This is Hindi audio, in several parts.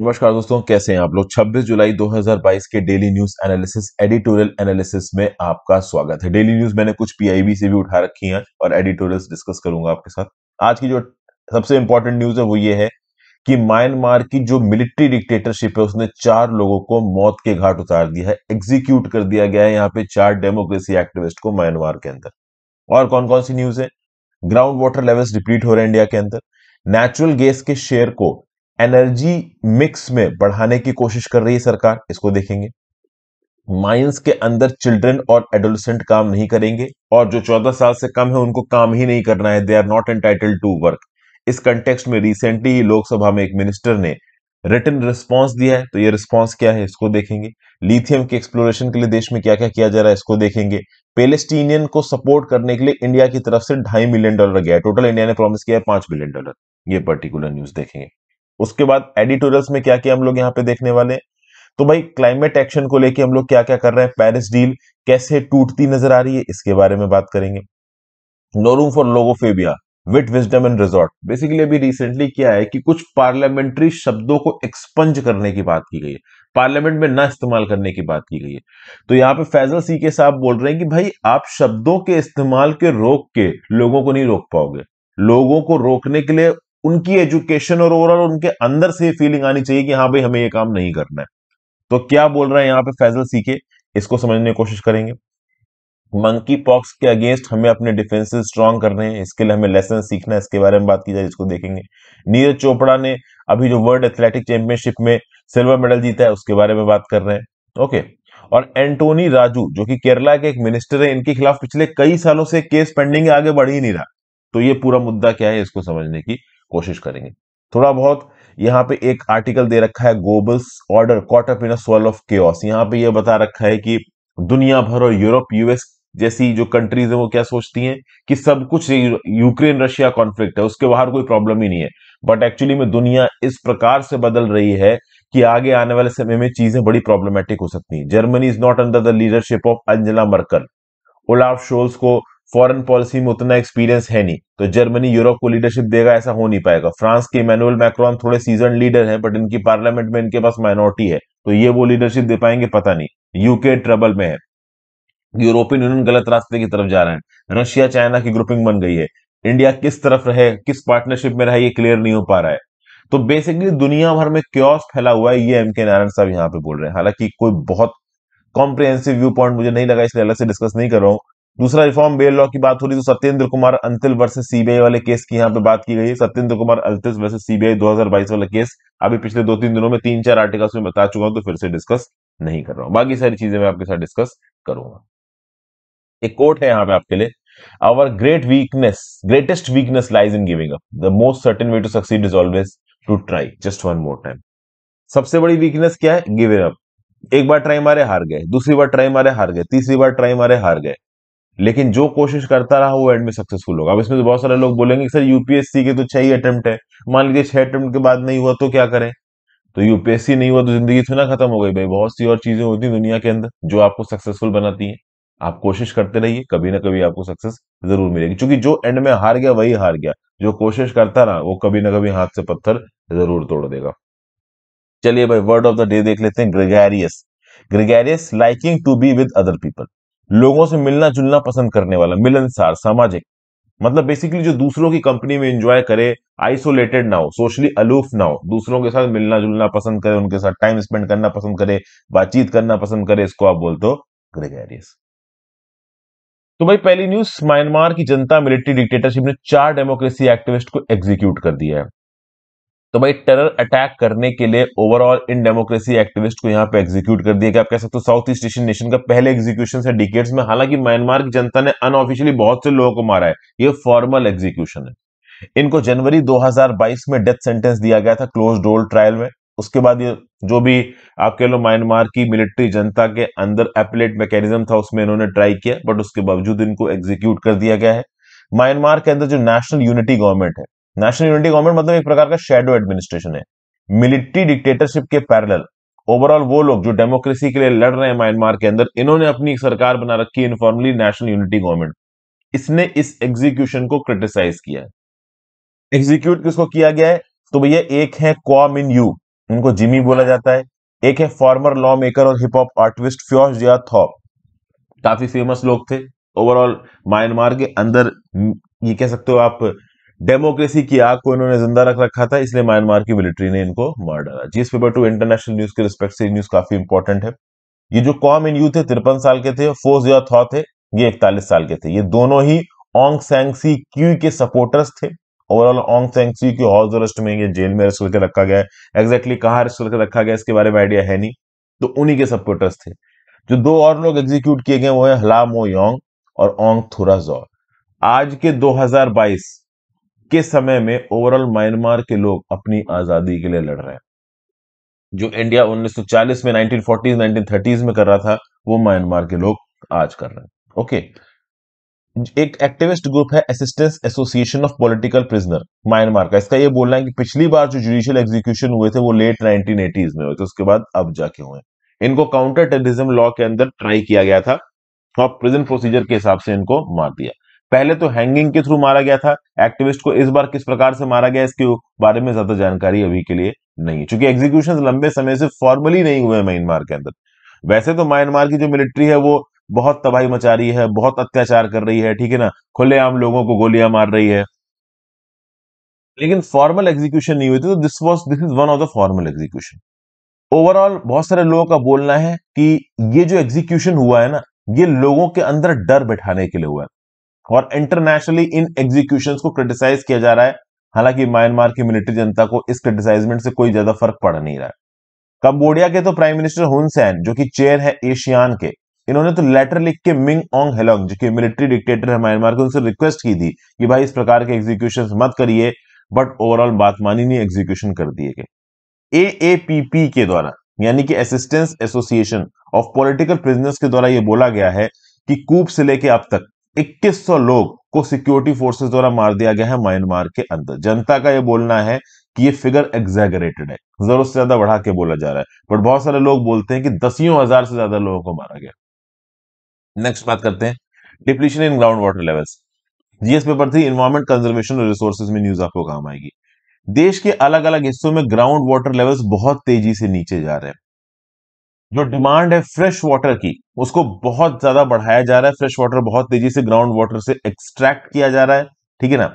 नमस्कार दोस्तों कैसे हैं आप लोग 26 जुलाई 2022 के daily news analysis editorial analysis में आपका स्वागत है डेली न्यूज मैंने कुछ पीआईबी से भी उठा रखी हैं और एडिटोरियल्स डिस्कस करूंगा आपके साथ आज की जो सबसे इंपॉर्टेंट न्यूज है वो ये है कि म्यांमार की जो मिलिट्री डिक्टेटरशिप है उसने चार लोगों को मौत के घाट उतार दिया है एग्जीक्यूट कर दिया गया है यहाँ पे चार डेमोक्रेसी एक्टिविस्ट को म्यांमार के अंदर और कौन कौन सी न्यूज है ग्राउंड वाटर लेवल्स रिपीट हो रहे हैं इंडिया के अंदर नेचुरल गैस के शेयर को एनर्जी मिक्स में बढ़ाने की कोशिश कर रही है सरकार इसको देखेंगे माइंस के अंदर चिल्ड्रन और एडोलसेंट काम नहीं करेंगे और जो 14 साल से कम है उनको काम ही नहीं करना है they are not entitled to work इस कंटेक्स्ट में रिसेंटली ही लोकसभा में एक मिनिस्टर ने रिटर्न रिस्पॉन्स दिया है तो ये रिस्पॉन्स क्या है इसको देखेंगे लिथियम के एक्सप्लोरेशन के लिए देश में क्या क्या किया जा रहा है इसको देखेंगे पेलेस्टीनियन को सपोर्ट करने के लिए इंडिया की तरफ से ढाई मिलियन डॉलर गया टोटल इंडिया ने प्रॉमिस किया है पांच बिलियन डॉलर ये पर्टिकुलर न्यूज देखेंगे उसके बाद एडिटोरियल्स में क्या किया हम लोग यहाँ पे देखने वाले तो भाई क्लाइमेट एक्शन को लेके हम लोग क्या क्या कर रहे हैं पेरिस डील कैसे टूटती नजर आ रही है इसके बारे में बात करेंगे no room for logophobia with wisdom and resort basically अभी रिसेंटली क्या है कि कुछ पार्लियामेंट्री शब्दों को एक्सपंज करने की बात की गई है पार्लियामेंट में ना इस्तेमाल करने की बात की गई है तो यहाँ पे फैजल सी के साहब बोल रहे हैं कि भाई आप शब्दों के इस्तेमाल के रोक के लोगों को नहीं रोक पाओगे लोगों को रोकने के लिए उनकी एजुकेशन और ओवरऑल उनके अंदर से फीलिंग आनी चाहिए कि हाँ भाई हमें ये काम नहीं करना है तो क्या बोल रहा है यहाँ पे फैजल सीखे इसको समझने की कोशिश करेंगे मंकी पॉक्स के अगेंस्ट हमें अपने डिफेंसेस स्ट्रांग करने हैं इसके लिए हमें लेसन सीखना है इसके बारे में बात की जाए इसको देखेंगे नीरज चोपड़ा ने अभी जो वर्ल्ड एथलेटिक चैंपियनशिप में सिल्वर मेडल जीता है उसके बारे में बात कर रहे हैं ओके और एंटोनी राजू जो कि केरला के एक मिनिस्टर है इनके खिलाफ पिछले कई सालों से केस पेंडिंग आगे बढ़ ही नहीं रहा तो ये पूरा मुद्दा क्या है इसको समझने की कोशिश करेंगे थोड़ा बहुत यहाँ पे एक आर्टिकल दे रखा है Goebbels order caught up in a off case यहाँ पे ये बता रखा है कि दुनिया भर और यूरोप यूएस जैसी जो कंट्रीज है वो क्या सोचती हैं कि सब कुछ यूक्रेन रशिया कॉन्फ्लिक्ट है उसके बाहर कोई प्रॉब्लम ही नहीं है बट एक्चुअली में दुनिया इस प्रकार से बदल रही है कि आगे आने वाले समय में चीजें बड़ी प्रॉब्लमेटिक हो सकती हैं Germany is not under the leadership of Angela Merkel Olaf Scholz को फॉरेन पॉलिसी में उतना एक्सपीरियंस है नहीं तो जर्मनी यूरोप को लीडरशिप देगा ऐसा हो नहीं पाएगा फ्रांस के इमेनुअल मैक्रॉन थोड़े सीजन लीडर हैं बट इनकी पार्लियामेंट में इनके पास माइनॉरिटी है तो ये वो लीडरशिप दे पाएंगे पता नहीं यूके ट्रबल में है यूरोपियन यूनियन गलत रास्ते की तरफ जा रहे हैं रशिया चाइना की ग्रुपिंग बन गई है इंडिया किस तरफ रहे किस पार्टनरशिप में रहे ये क्लियर नहीं हो पा रहा है तो बेसिकली दुनिया भर में क्योस फैला हुआ है ये एम के नारायण साहब यहाँ पे बोल रहे हैं हालांकि कोई बहुत कॉम्प्रिहेंसिव व्यू पॉइंट मुझे नहीं लगा इसलिए अलग से डिस्कस नहीं कर रहा हूँ दूसरा रिफॉर्म बेल लॉ की बात हो रही तो सत्येंद्र कुमार अंतिल वर्सेस सीबीआई वाले केस की यहाँ पे बात की गई है सत्येंद्र कुमार अंतिल वर्सेस सीबीआई 2022 वाला केस अभी पिछले दो तीन दिनों में तीन चार आर्टिकल्स में बता चुका हूं तो फिर से डिस्कस नहीं कर रहा हूं बाकी सारी चीजें मैं आपके साथ डिस्कस करूंगा एक कोट है यहाँ पे आपके लिए our great weakness greatest weakness lies in giving up the most certain way to succeed is always to try just one more time सबसे बड़ी वीकनेस क्या है गिविंग अप एक बार ट्राई मारे हार गए दूसरी बार ट्राई मारे हार गए तीसरी बार ट्राई मारे हार गए लेकिन जो कोशिश करता रहा वो एंड में सक्सेसफुल होगा अब इसमें तो बहुत सारे लोग बोलेंगे सर यूपीएससी के तो छह ही अटेम्प्ट है मान लीजिए छह अटेम्प्ट के बाद नहीं हुआ तो क्या करें तो यूपीएससी नहीं हुआ तो जिंदगी थोड़ा खत्म हो गई भाई बहुत सी और चीजें होती दुनिया के अंदर जो आपको सक्सेसफुल बनाती है आप कोशिश करते रहिए कभी ना कभी आपको सक्सेस जरूर मिलेगी क्योंकि जो एंड में हार गया वही हार गया जो कोशिश करता ना वो कभी ना कभी हाथ से पत्थर जरूर तोड़ देगा चलिए भाई वर्ड ऑफ द डे देख लेते हैं gregarious gregarious liking to be with other people लोगों से मिलना जुलना पसंद करने वाला मिलनसार सामाजिक मतलब बेसिकली जो दूसरों की कंपनी में एंजॉय करे आइसोलेटेड ना हो सोशली अलूफ ना हो दूसरों के साथ मिलना जुलना पसंद करे उनके साथ टाइम स्पेंड करना पसंद करे बातचीत करना पसंद करे इसको आप बोलते हो ग्रेगेरियस तो भाई पहली न्यूज म्यांमार की जनता मिलिट्री डिक्टेटरशिप ने चार डेमोक्रेसी एक्टिविस्ट को एग्जीक्यूट कर दिया है तो भाई टेरर अटैक करने के लिए ओवरऑल इन डेमोक्रेसी एक्टिविस्ट को यहाँ पे एग्जीक्यूट कर दिया गया आप कह सकते हो साउथ ईस्ट एशियन नेशन का पहले एग्जीक्यूशन है डिकेट्स में हालांकि म्यांमार की जनता ने अनऑफिशियली बहुत से लोगों को मारा है ये फॉर्मल एग्जीक्यूशन है इनको जनवरी 2022 में डेथ सेंटेंस दिया गया था क्लोज डोल ट्रायल में उसके बाद ये जो भी आप कह लो म्यांमार की मिलिट्री जनता के अंदर एपलेट मैकेनिज्म था उसमें इन्होंने ट्राई किया बट उसके बावजूद इनको एग्जीक्यूट कर दिया गया है म्यांमार के अंदर जो नेशनल यूनिटी गवर्नमेंट है नेशनल यूनिटी गवर्नमेंट मतलब एक प्रकार का शेडो एडमिनिस्ट्रेशन है मिलिट्री डिक्टेटरशिप के पैरल ओवरऑल वो लोग जो डेमोक्रेसी के लिए लड़ रहे हैं म्यांमार के अंदर इन्होंने अपनी सरकार बना रखी है इनफॉर्मली नेशनल यूनिटी गवर्नमेंट इसने इस एग्जीक्यूशन को क्रिटिसाइज किया है एग्जीक्यूट किसको किया गया है तो भैया एक है क्वाम इन यू उनको जिमी बोला जाता है एक है फॉर्मर लॉ मेकर और hip hop artist Phyo Zeya Thaw काफी फेमस लोग थे ओवरऑल म्यांमार के अंदर ये कह सकते हो आप डेमोक्रेसी की आग को इन्होंने जिंदा रख रखा था इसलिए म्यांमार की मिलिट्री ने इनको मार डाला GS paper two international news के रिस्पेक्ट से न्यूज काफी इंपॉर्टेंट है ये जो कॉम इन यू थे तिरपन साल के थे फोर्स या थॉ थे ये इकतालीस साल के थे ये दोनों ही ऑंग सैंगसी क्यू के सपोर्टर्स थे overall Aung San Suu Kyi house arrest में ये जेल में रेस्ट करके रखा गया है एग्जैक्टली कहाँ रेस्ट करके रखा गया इसके बारे में आइडिया है नहीं तो उन्हीं के सपोर्टर्स थे जो दो और लोग एग्जीक्यूट किए गए वो है हला मोयोंग और ओंग थुराजोर आज के 2022 के समय में ओवरऑल म्यांमार के लोग अपनी आजादी के लिए लड़ रहे हैं जो इंडिया 1940 में 1940s 1930s में कर रहा था वो म्यांमार के लोग आज कर रहे हैं ओके एक एक्टिविस्ट ग्रुप है assistance association of political prisoner Myanmar का इसका ये बोलना है कि पिछली बार जो जुडिशियल एग्जीक्यूशन हुए थे वो लेट नाइनटीन में हुए थे उसके बाद अब जाके हुए इनको काउंटर टेररिज्म लॉ के अंदर ट्राई किया गया था और प्रिजन प्रोसीजर के हिसाब से इनको मार दिया पहले तो हैंगिंग के थ्रू मारा गया था एक्टिविस्ट को इस बार किस प्रकार से मारा गया इसके बारे में ज्यादा जानकारी अभी के लिए नहीं है चूंकि एग्जीक्यूशन लंबे समय से फॉर्मली नहीं हुए म्यांमार के अंदर वैसे तो म्यांमार की जो मिलिट्री है वो बहुत तबाही मचा रही है बहुत अत्याचार कर रही है ठीक है ना खुलेआम लोगों को गोलियां मार रही है लेकिन फॉर्मल एग्जीक्यूशन नहीं हुई थी तो this was this is one of the formal execution overall बहुत सारे लोगों का बोलना है कि ये जो एग्जीक्यूशन हुआ है ना ये लोगों के अंदर डर बैठाने के लिए हुआ है और इंटरनेशनली इन एग्जीक्यूशन को क्रिटिसाइज किया जा रहा है हालांकि म्यांमार की मिलिट्री जनता को इस क्रिटिसाइजमेंट से कोई ज्यादा फर्क पड़ नहीं रहा है कंबोडिया के तो प्राइम मिनिस्टर हुन सैन जो कि चेयर है एशियान के इन्होंने तो लेटर लिख के मिंग ऑंग हेलोंग जो कि मिलिट्री डिक्टेटर है म्यांमार के उनसे रिक्वेस्ट की थी कि भाई इस प्रकार के एग्जीक्यूशन मत करिए बट ओवरऑल बात मानी नहीं एग्जीक्यूशन कर दिए गए ए ए पी पी के द्वारा यानी कि assistance association of political prisoners के द्वारा यह बोला गया है कि कूप से लेके अब तक 2100 लोग को सिक्योरिटी फोर्सेस द्वारा मार दिया गया है म्यांमार के अंदर जनता का यह बोलना है कि ये फिगर एग्जैगरेटेड है जरूरत से ज्यादा बढ़ा के बोला जा रहा है बट बहुत सारे लोग बोलते हैं कि दसियों हजार से ज्यादा लोगों को मारा गया नेक्स्ट बात करते हैं depletion in ground water levels GS paper three environment conservation और रिसोर्सेज में न्यूज आपको काम आएगी देश के अलग अलग हिस्सों में ग्राउंड वाटर लेवल्स बहुत तेजी से नीचे जा रहे हैं जो डिमांड है फ्रेश वाटर की उसको बहुत ज्यादा बढ़ाया जा रहा है फ्रेश वाटर बहुत तेजी से ग्राउंड वाटर से एक्सट्रैक्ट किया जा रहा है ठीक है ना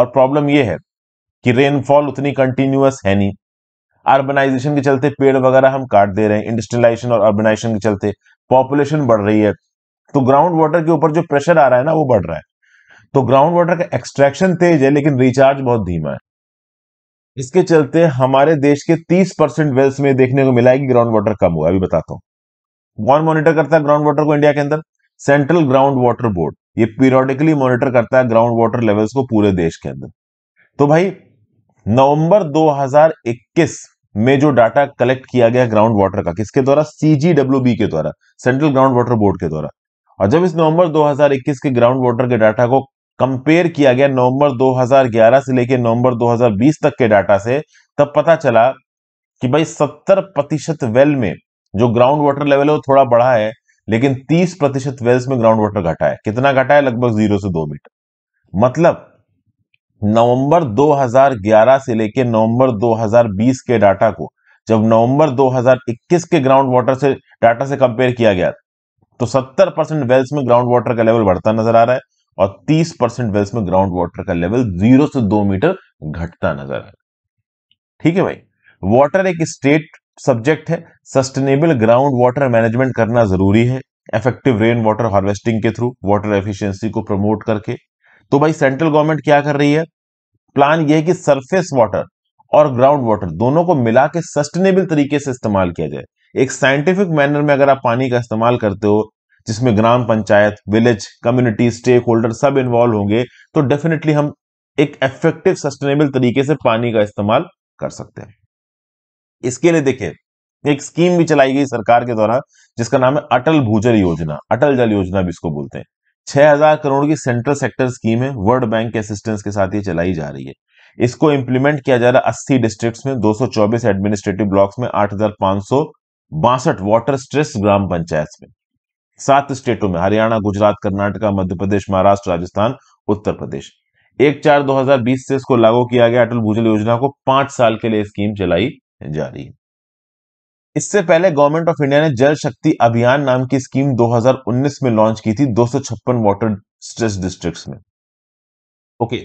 और प्रॉब्लम यह है कि रेनफॉल उतनी कंटिन्यूअस है नहीं अर्बनाइजेशन के चलते पेड़ वगैरह हम काट दे रहे हैं इंडस्ट्रियलाइजेशन और अर्बनाइजेशन के चलते पॉपुलेशन बढ़ रही है तो ग्राउंड वाटर के ऊपर जो प्रेशर आ रहा है ना वो बढ़ रहा है तो ग्राउंड वाटर का एक्सट्रैक्शन तेज है लेकिन रिचार्ज बहुत धीमा है इसके चलते हमारे देश के 30 परसेंट वेल्स में देखने को मिला है कि ग्राउंड वाटर कम हुआ अभी बताता हूं कौन मॉनिटर करता है ग्राउंड वाटर को इंडिया के अंदर सेंट्रल ग्राउंड वाटर बोर्ड ये पीरियोडिकली मॉनिटर करता है ग्राउंड वाटर लेवल्स को पूरे देश के अंदर तो भाई नवंबर 2021 में जो डाटा कलेक्ट किया गया ग्राउंड वाटर का किसके द्वारा सीजीडब्ल्यू के द्वारा सेंट्रल ग्राउंड वाटर बोर्ड के द्वारा और जब इस नवंबर 2021 के ग्राउंड वाटर के डाटा को कंपेयर किया गया नवंबर 2011 से लेकर नवंबर 2020 तक के डाटा से तब पता चला कि भाई 70 प्रतिशत वेल में जो ग्राउंड वाटर लेवल है वो थोड़ा बढ़ा है लेकिन 30 प्रतिशत वेल्स में ग्राउंड वाटर घटा है कितना घटा है लगभग जीरो से दो मीटर मतलब नवंबर 2011 से लेकर नवंबर 2020 के डाटा को जब नवंबर 2021 के ग्राउंड वाटर से डाटा से कंपेयर किया गया तो 70 परसेंट वेल्स में ग्राउंड वाटर का लेवल बढ़ता नजर आ रहा है और 30 परसेंट वेल्स में ग्राउंड वाटर का लेवल जीरो से दो मीटर घटता नजर आया ठीक है भाई वाटर एक स्टेट सब्जेक्ट है सस्टेनेबल ग्राउंड वाटर मैनेजमेंट करना जरूरी है इफेक्टिव रेन वाटर हार्वेस्टिंग के थ्रू वाटर एफिशिएंसी को प्रमोट करके तो भाई सेंट्रल गवर्नमेंट क्या कर रही है प्लान यह है कि सरफेस वाटर और ग्राउंड वाटर दोनों को मिला के सस्टेनेबल तरीके से इस्तेमाल किया जाए एक साइंटिफिक मैनर में अगर आप पानी का इस्तेमाल करते हो जिसमें ग्राम panchayat village community stakeholder सब इन्वॉल्व होंगे तो डेफिनेटली हम एक इफेक्टिव सस्टेनेबल तरीके से पानी का इस्तेमाल कर सकते हैं इसके लिए देखिए एक स्कीम भी चलाई गई सरकार के द्वारा जिसका नाम है अटल भूजल योजना अटल जल योजना भी इसको बोलते हैं छह हजार करोड़ की सेंट्रल सेक्टर स्कीम है वर्ल्ड बैंक के असिस्टेंस के साथ ये चलाई जा रही है इसको इंप्लीमेंट किया जा रहा है अस्सी डिस्ट्रिक्ट में दो एडमिनिस्ट्रेटिव ब्लॉक्स में आठ वाटर स्ट्रेस ग्राम पंचायत में सात स्टेटों में हरियाणा गुजरात कर्नाटका मध्य प्रदेश महाराष्ट्र राजस्थान उत्तर प्रदेश एक चार 2020 से इसको लागू किया गया अटल भूजल योजना को पांच साल के लिए स्कीम चलाई जा रही है इससे पहले गवर्नमेंट ऑफ इंडिया ने जल शक्ति अभियान नाम की स्कीम 2019 में लॉन्च की थी दो वाटर स्ट्रेस डिस्ट्रिक्ट्स में ओके okay.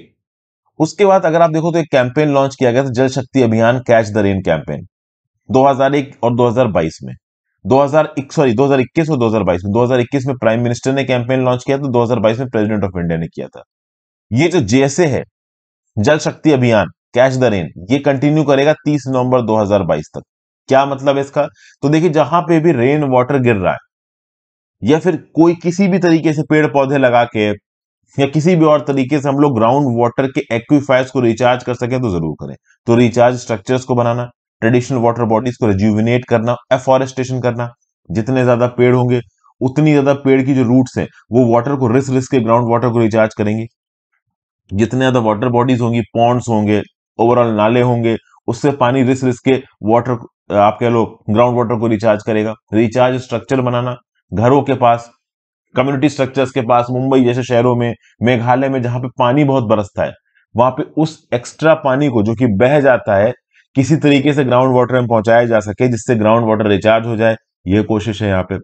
उसके बाद अगर आप देखो तो एक कैंपेन लॉन्च किया गया था जल शक्ति अभियान कैच द रेन कैंपेन 2001 और 2022 में 2001 सॉरी 2021 और 2022 में 2021 में प्राइम मिनिस्टर ने कैंपेन लॉन्च किया था 2022 में प्रेसिडेंट ऑफ इंडिया ने किया था ये जो जेएसए है Jal Shakti Abhiyan catch the rain ये कंटिन्यू करेगा 30 नवंबर 2022 तक क्या मतलब है इसका तो देखिए जहां पे भी रेन वाटर गिर रहा है या फिर कोई किसी भी तरीके से पेड़ पौधे लगा के या किसी भी और तरीके से हम लोग ग्राउंड वाटर के एक्विफायर्स को रिचार्ज कर सकें तो जरूर करें तो रिचार्ज स्ट्रक्चर्स को बनाना ट्रेडिशनल वाटर बॉडीज को रिज्यूविनेट करना एफॉरेस्टेशन करना जितने ज्यादा पेड़ होंगे उतनी ज्यादा पेड़ की जो रूट्स हैं वो वाटर को रिस रिस के ग्राउंड वाटर को रिचार्ज करेंगे जितने ज्यादा वाटर बॉडीज होंगी पॉन्ड्स होंगे ओवरऑल नाले होंगे उससे पानी रिस रिस के वाटर आप कह लो ग्राउंड वाटर को रिचार्ज करेगा रिचार्ज स्ट्रक्चर बनाना घरों के पास कम्युनिटी स्ट्रक्चर्स के पास मुंबई जैसे शहरों में मेघालय में जहां पे पानी बहुत बरसता है वहां पे उस एक्स्ट्रा पानी को जो कि बह जाता है किसी तरीके से ग्राउंड वाटर में पहुंचाया जा सके जिससे ग्राउंड वाटर रिचार्ज हो जाए ये कोशिश है यहाँ पे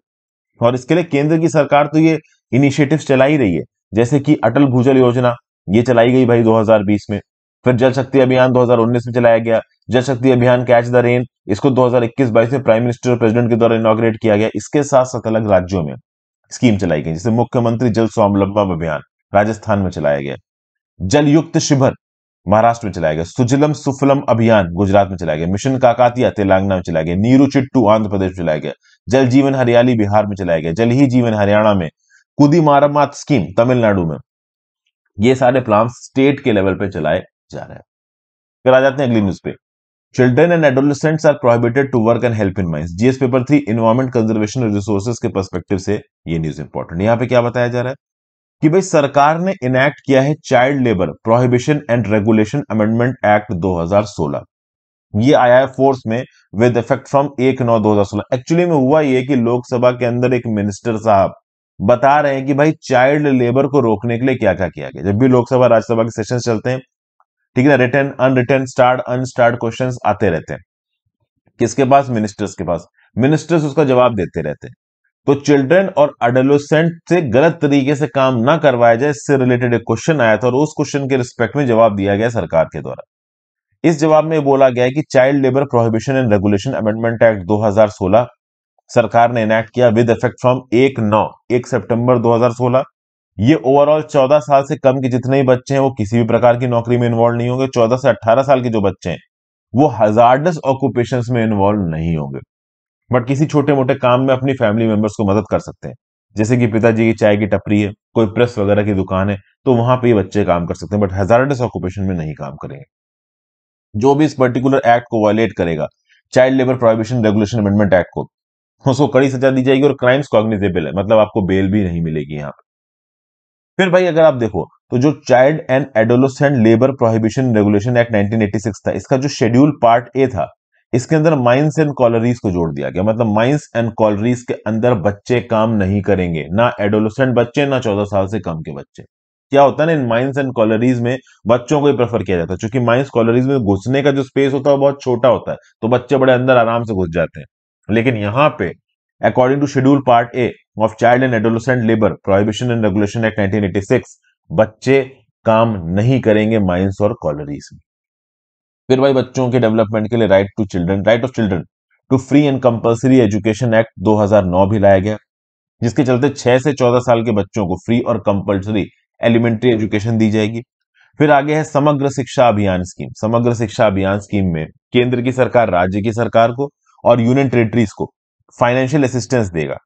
और इसके लिए केंद्र की सरकार तो ये इनिशिएटिव चला ही रही है जैसे कि अटल भूजल योजना ये चलाई गई भाई 2020 में फिर जल शक्ति अभियान 2019 में चलाया गया जल शक्ति अभियान कैच द रेन इसको 2021-22 में प्राइम मिनिस्टर और प्रेसिडेंट के द्वारा इनोग्रेट किया गया इसके साथ साथ अलग राज्यों में स्कीम चलाई गई जैसे मुख्यमंत्री जल स्वावलंबन अभियान राजस्थान में चलाया गया जल युक्त शिविर महाराष्ट्र में चलाया गया सुजलम सुफलम अभियान गुजरात में चलाया गया मिशन काकातिया तेलंगाना में चलाया गया नीरू चिट्टू आंध्र प्रदेश में चलाया गया जल जीवन हरियाली बिहार में चलाया गया जल ही जीवन हरियाणा में कुदी मारमात स्कीम तमिलनाडु में ये सारे प्लान स्टेट के लेवल पे चलाए जा रहे हैं फिर आ जाते हैं अगली न्यूज पे children and adolescents are prohibited to work and help in mines GS paper three environment conservation resources के परस्पेक्टिव से ये न्यूज इंपॉर्टेंट यहाँ पे क्या बताया जा रहा है कि भाई सरकार ने इनैक्ट किया है child labour prohibition and regulation amendment act 2016 ये आया है फोर्स में विद इफेक्ट फ्रॉम एक नौ दो हजार सोलह एक्चुअली में हुआ ये कि लोकसभा के अंदर एक मिनिस्टर साहब बता रहे हैं कि भाई चाइल्ड लेबर को रोकने के लिए क्या क्या किया गया जब भी लोकसभा राज्यसभा के सेशन चलते हैं ठीक है return unreturn start unstart question आते रहते हैं किसके पास मिनिस्टर्स के पास मिनिस्टर्स उसका जवाब देते रहते हैं तो चिल्ड्रन और एडोलोसेंट से गलत तरीके से काम ना करवाया जाए इससे रिलेटेड एक क्वेश्चन आया था और उस क्वेश्चन के रिस्पेक्ट में जवाब दिया गया सरकार के द्वारा इस जवाब में बोला गया है कि child labour prohibition and regulation amendment act 2016 सरकार ने इनैक्ट किया विद इफेक्ट फ्रॉम एक नौ एक सेप्टेम्बर दो ये ओवरऑल चौदह साल से कम के जितने भी बच्चे हैं वो किसी भी प्रकार की नौकरी में इन्वॉल्व नहीं होंगे चौदह से अट्ठारह साल के जो बच्चे हैं वो हजार्डस ऑक्यूपेशन में इन्वॉल्व नहीं होंगे बट किसी छोटे मोटे काम में अपनी फैमिली मेंबर्स को मदद कर सकते हैं जैसे कि पिताजी की चाय की टपरी है कोई प्रेस वगैरह की दुकान है तो वहां पर ये बच्चे काम कर सकते हैं बट हजारडस ऑक्यूपेशन में नहीं काम करेंगे जो भी इस पर्टिकुलर एक्ट को वायलेट करेगा child labour prohibition regulation amendment act को उसको कड़ी सजा दी जाएगी और क्राइम्स कॉग्निजेबल है मतलब आपको बेल भी नहीं मिलेगी यहाँ पर फिर भाई अगर आप देखो तो जो child and adolescent labour prohibition regulation act 1986 था इसका जो शेड्यूल पार्ट ए था इसके अंदर माइंस एंड कॉलरीज को जोड़ दिया गया मतलब माइंस एंड कॉलरीज के अंदर बच्चे काम नहीं करेंगे ना एडोलोसेंट बच्चे ना चौदह साल से कम के बच्चे क्या होता है ना इन माइंस एंड कॉलरीज में बच्चों को ही प्रेफर किया जाता है क्योंकि माइंस कॉलरीज में घुसने का जो स्पेस होता है वो बहुत छोटा होता है तो बच्चे बड़े अंदर आराम से घुस जाते हैं लेकिन यहाँ पे according to schedule part A of child and adolescent labour prohibition and regulation act nineteen बच्चे काम नहीं करेंगे माइंस और कॉलरीज में फिर भाई बच्चों के डेवलपमेंट के लिए right to children right of children to free and compulsory education act 2009 भी लाया गया जिसके चलते 6 से 14 साल के बच्चों को फ्री और कंपल्सरी एलिमेंट्री एजुकेशन दी जाएगी फिर आगे है समग्र शिक्षा अभियान स्कीम समग्र शिक्षा अभियान स्कीम में केंद्र की सरकार राज्य की सरकार को और यूनियन टेरिटरीज को फाइनेंशियल असिस्टेंस देगा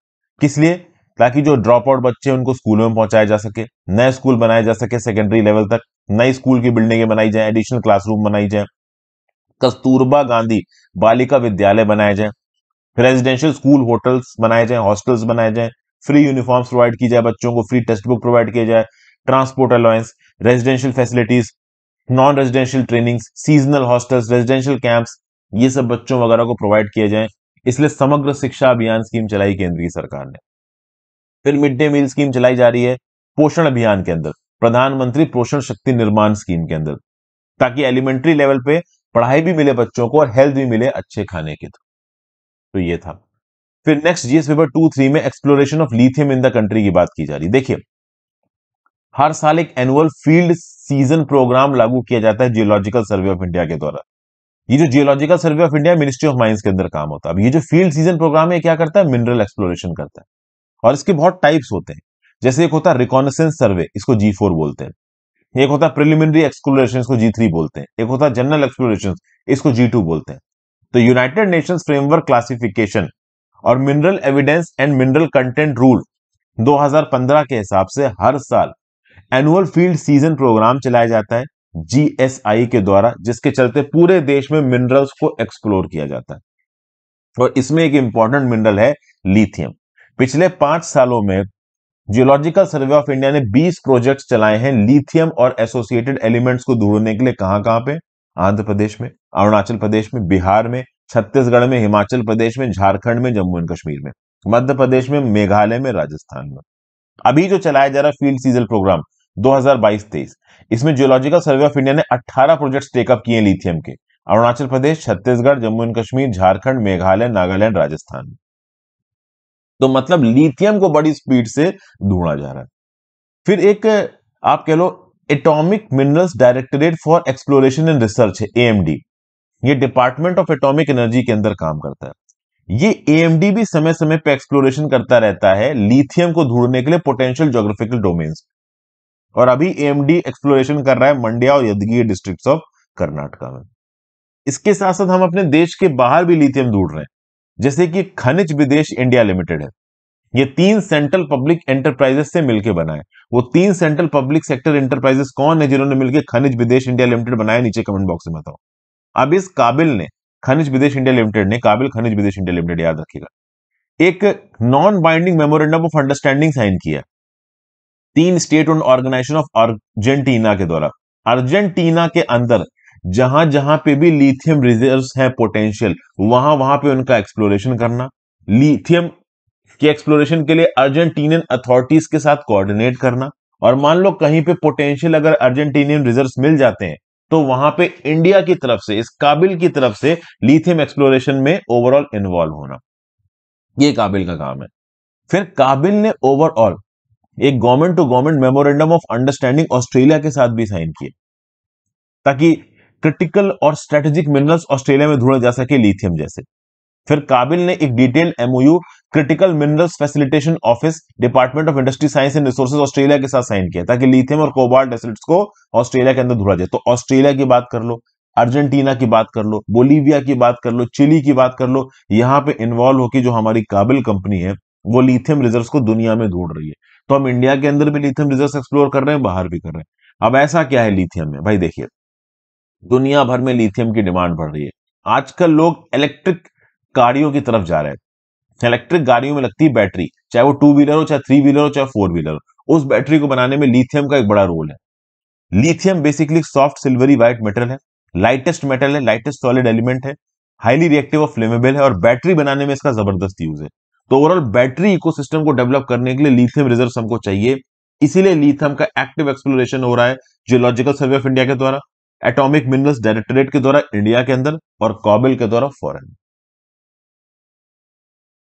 किस लिए ताकि जो ड्रॉप आउट बच्चे उनको स्कूलों में पहुंचाया जा सके नए स्कूल बनाए जा सके सेकेंडरी लेवल तक नई स्कूल की बिल्डिंगें बनाई जाए एडिशनल क्लासरूम बनाई जाए कस्तूरबा गांधी बालिका विद्यालय बनाए जाए रेजिडेंशियल स्कूल होटल्स बनाए जाए हॉस्टल्स बनाए जाए फ्री यूनिफॉर्म प्रोवाइड की जाए बच्चों को फ्री टेक्स्ट बुक प्रोवाइड किया जाए transport allowance residential facilities non residential training seasonal hostels residential camps ये सब बच्चों वगैरह को प्रोवाइड किए जाए इसलिए समग्र शिक्षा अभियान स्कीम चलाई केंद्र की सरकार ने फिर मिड डे मील स्कीम चलाई जा रही है पोषण अभियान के अंदर प्रधानमंत्री पोषण शक्ति निर्माण स्कीम के अंदर ताकि एलिमेंट्री लेवल पे पढ़ाई भी मिले बच्चों को और हेल्थ भी मिले अच्छे खाने के थ्रू तो।, तो ये था फिर next GS paper two three में exploration of lithium in the country की बात की जा रही देखिए हर साल एक एनुअल फील्ड सीजन प्रोग्राम लागू किया जाता है जियोलॉजिकल सर्वे ऑफ इंडिया के द्वारा ये जो Geological Survey of India Ministry of Mines के अंदर काम होता है अब ये जो फील्ड सीजन प्रोग्राम है क्या करता है मिनरल एक्सप्लोरेशन करता है और इसके बहुत टाइप्स होते हैं जैसे एक होता है रिकॉनसेंस सर्वे इसको जी फोर बोलते हैं एक होता है प्रिलिमिनरी एक्सप्लोरेशन को जी थ्री बोलते हैं एक होता है जनरल एक्सप्लोरेशन इसको जी टू बोलते हैं तो यूनाइटेड नेशंस फ्रेमवर्क क्लासिफिकेशन और mineral evidence and mineral content rule 2015 के हिसाब से हर साल एनुअल फील्ड सीजन प्रोग्राम चलाया जाता है जीएसआई के द्वारा जिसके चलते पूरे देश में मिनरल्स को एक्सप्लोर किया जाता है और इसमें एक इंपॉर्टेंट मिनरल है लिथियम पिछले पांच सालों में जियोलॉजिकल सर्वे ऑफ इंडिया ने 20 प्रोजेक्ट्स चलाए हैं लिथियम और एसोसिएटेड एलिमेंट्स को ढूंढने के लिए कहां कहां पे आंध्र प्रदेश में अरुणाचल प्रदेश में बिहार में छत्तीसगढ़ में हिमाचल प्रदेश में झारखंड में जम्मू एंड कश्मीर में मध्य प्रदेश में मेघालय में राजस्थान में अभी जो चलाया जा रहा फील्ड सीजल प्रोग्राम 2022-23 इसमें जियोलॉजिकल सर्वे ऑफ इंडिया ने 18 प्रोजेक्ट्स टेकअप किए लिथियम के अरुणाचल प्रदेश छत्तीसगढ़ जम्मू एंड कश्मीर झारखंड मेघालय नागालैंड राजस्थान में तो मतलब लिथियम को बड़ी स्पीड से ढूंढा जा रहा है फिर एक आप कह लो atomic minerals directorate for exploration and research है एएमडी ये डिपार्टमेंट ऑफ एटॉमिक एनर्जी के अंदर काम करता है ये एएमडी भी समय समय पर एक्सप्लोरेशन करता रहता है लिथियम को ढूंढने के लिए पोटेंशियल जोग्राफिकल डोमेन्स और अभी एएमडी एक्सप्लोरेशन कर रहा है मंडिया और यदगी डिस्ट्रिक्ट ऑफ कर्नाटका में इसके साथ साथ हम अपने देश के बाहर भी लिथियम ढूंढ रहे हैं जैसे कि खनिज विदेश इंडिया लिमिटेड है ये तीन सेंट्रल पब्लिक एंटरप्राइजेस से मिलकर बनाए वो तीन सेंट्रल पब्लिक सेक्टर एंटरप्राइजेस कौन है जिन्होंने मिलकर खनिज विदेश इंडिया लिमिटेड बनाया नीचे कमेंट बॉक्स में बताओ अब इस काबिल ने खनिज विदेश इंडिया लिमिटेड ने काबिल खनिज विदेश इंडिया लिमिटेड याद रखेगा एक non binding memorandum of understanding sign किया तीन स्टेट ऑर्गेनाइजेशन ऑफ अर्जेंटीना के द्वारा अर्जेंटीना के अंदर जहां जहां पे भी लिथियम रिजर्व्स है पोटेंशियल वहां वहां पे उनका एक्सप्लोरेशन करना लिथियम के एक्सप्लोरेशन के लिए अर्जेंटीनियन अथॉरिटीज के साथ कोऑर्डिनेट करना और मान लो कहीं पे पोटेंशियल अगर अर्जेंटीनियन रिजर्व मिल जाते हैं तो वहां पे इंडिया की तरफ से इस काबिल की तरफ से लिथियम एक्सप्लोरेशन में ओवरऑल इन्वॉल्व होना ये काबिल का काम है फिर काबिल ने ओवरऑल एक government to government memorandum of understanding Australia के साथ भी साइन किए ताकि क्रिटिकल और स्ट्रेटेजिक मिनरल्स ऑस्ट्रेलिया में ढूंढे जा सके लिथियम जैसे फिर काबिल ने एक detail MOU critical minerals facilitation office department of industry science and resources Australia के साथ साइन किया ताकि लिथियम और कोबाल्ट एसिड्स को ऑस्ट्रेलिया के अंदर ढूंढा जाए तो ऑस्ट्रेलिया की बात कर लो अर्जेंटीना की बात कर लो बोलीविया की बात कर लो चिली की बात कर लो यहां पे इन्वॉल्व होकर जो हमारी काबिल कंपनी है वो लिथियम रिजर्व को दुनिया में ढूंढ रही है तो हम इंडिया के अंदर भी लिथियम रिजर्व एक्सप्लोर कर रहे हैं बाहर भी कर रहे हैं अब ऐसा क्या है लिथियम में भाई देखिए दुनिया भर में लिथियम की डिमांड बढ़ रही है आजकल लोग इलेक्ट्रिक गाड़ियों की तरफ जा रहे हैं इलेक्ट्रिक गाड़ियों में लगती है बैटरी चाहे वो टू व्हीलर हो चाहे थ्री व्हीलर हो चाहे फोर व्हीलर हो उस बैटरी को बनाने में लिथियम का एक बड़ा रोल है lithium basically soft silvery white metal है लाइटेस्ट मेटल है लाइटेस्ट सॉलिड एलिमेंट है हाईली रिएक्टिव और फ्लेमेबल है और बैटरी बनाने में इसका जबरदस्त यूज है तो ओवरऑल बैटरी इकोसिस्टम को डेवलप करने के लिए लिथियम रिजर्व हमको चाहिए इसीलिए लिथियम का एक्टिव एक्सप्लोरेशन हो रहा है जियोलॉजिकल सर्वे ऑफ इंडिया के द्वारा एटॉमिक मिनरल्स डायरेक्टरेट के द्वारा इंडिया के अंदर और कॉबिल के द्वारा फॉरेन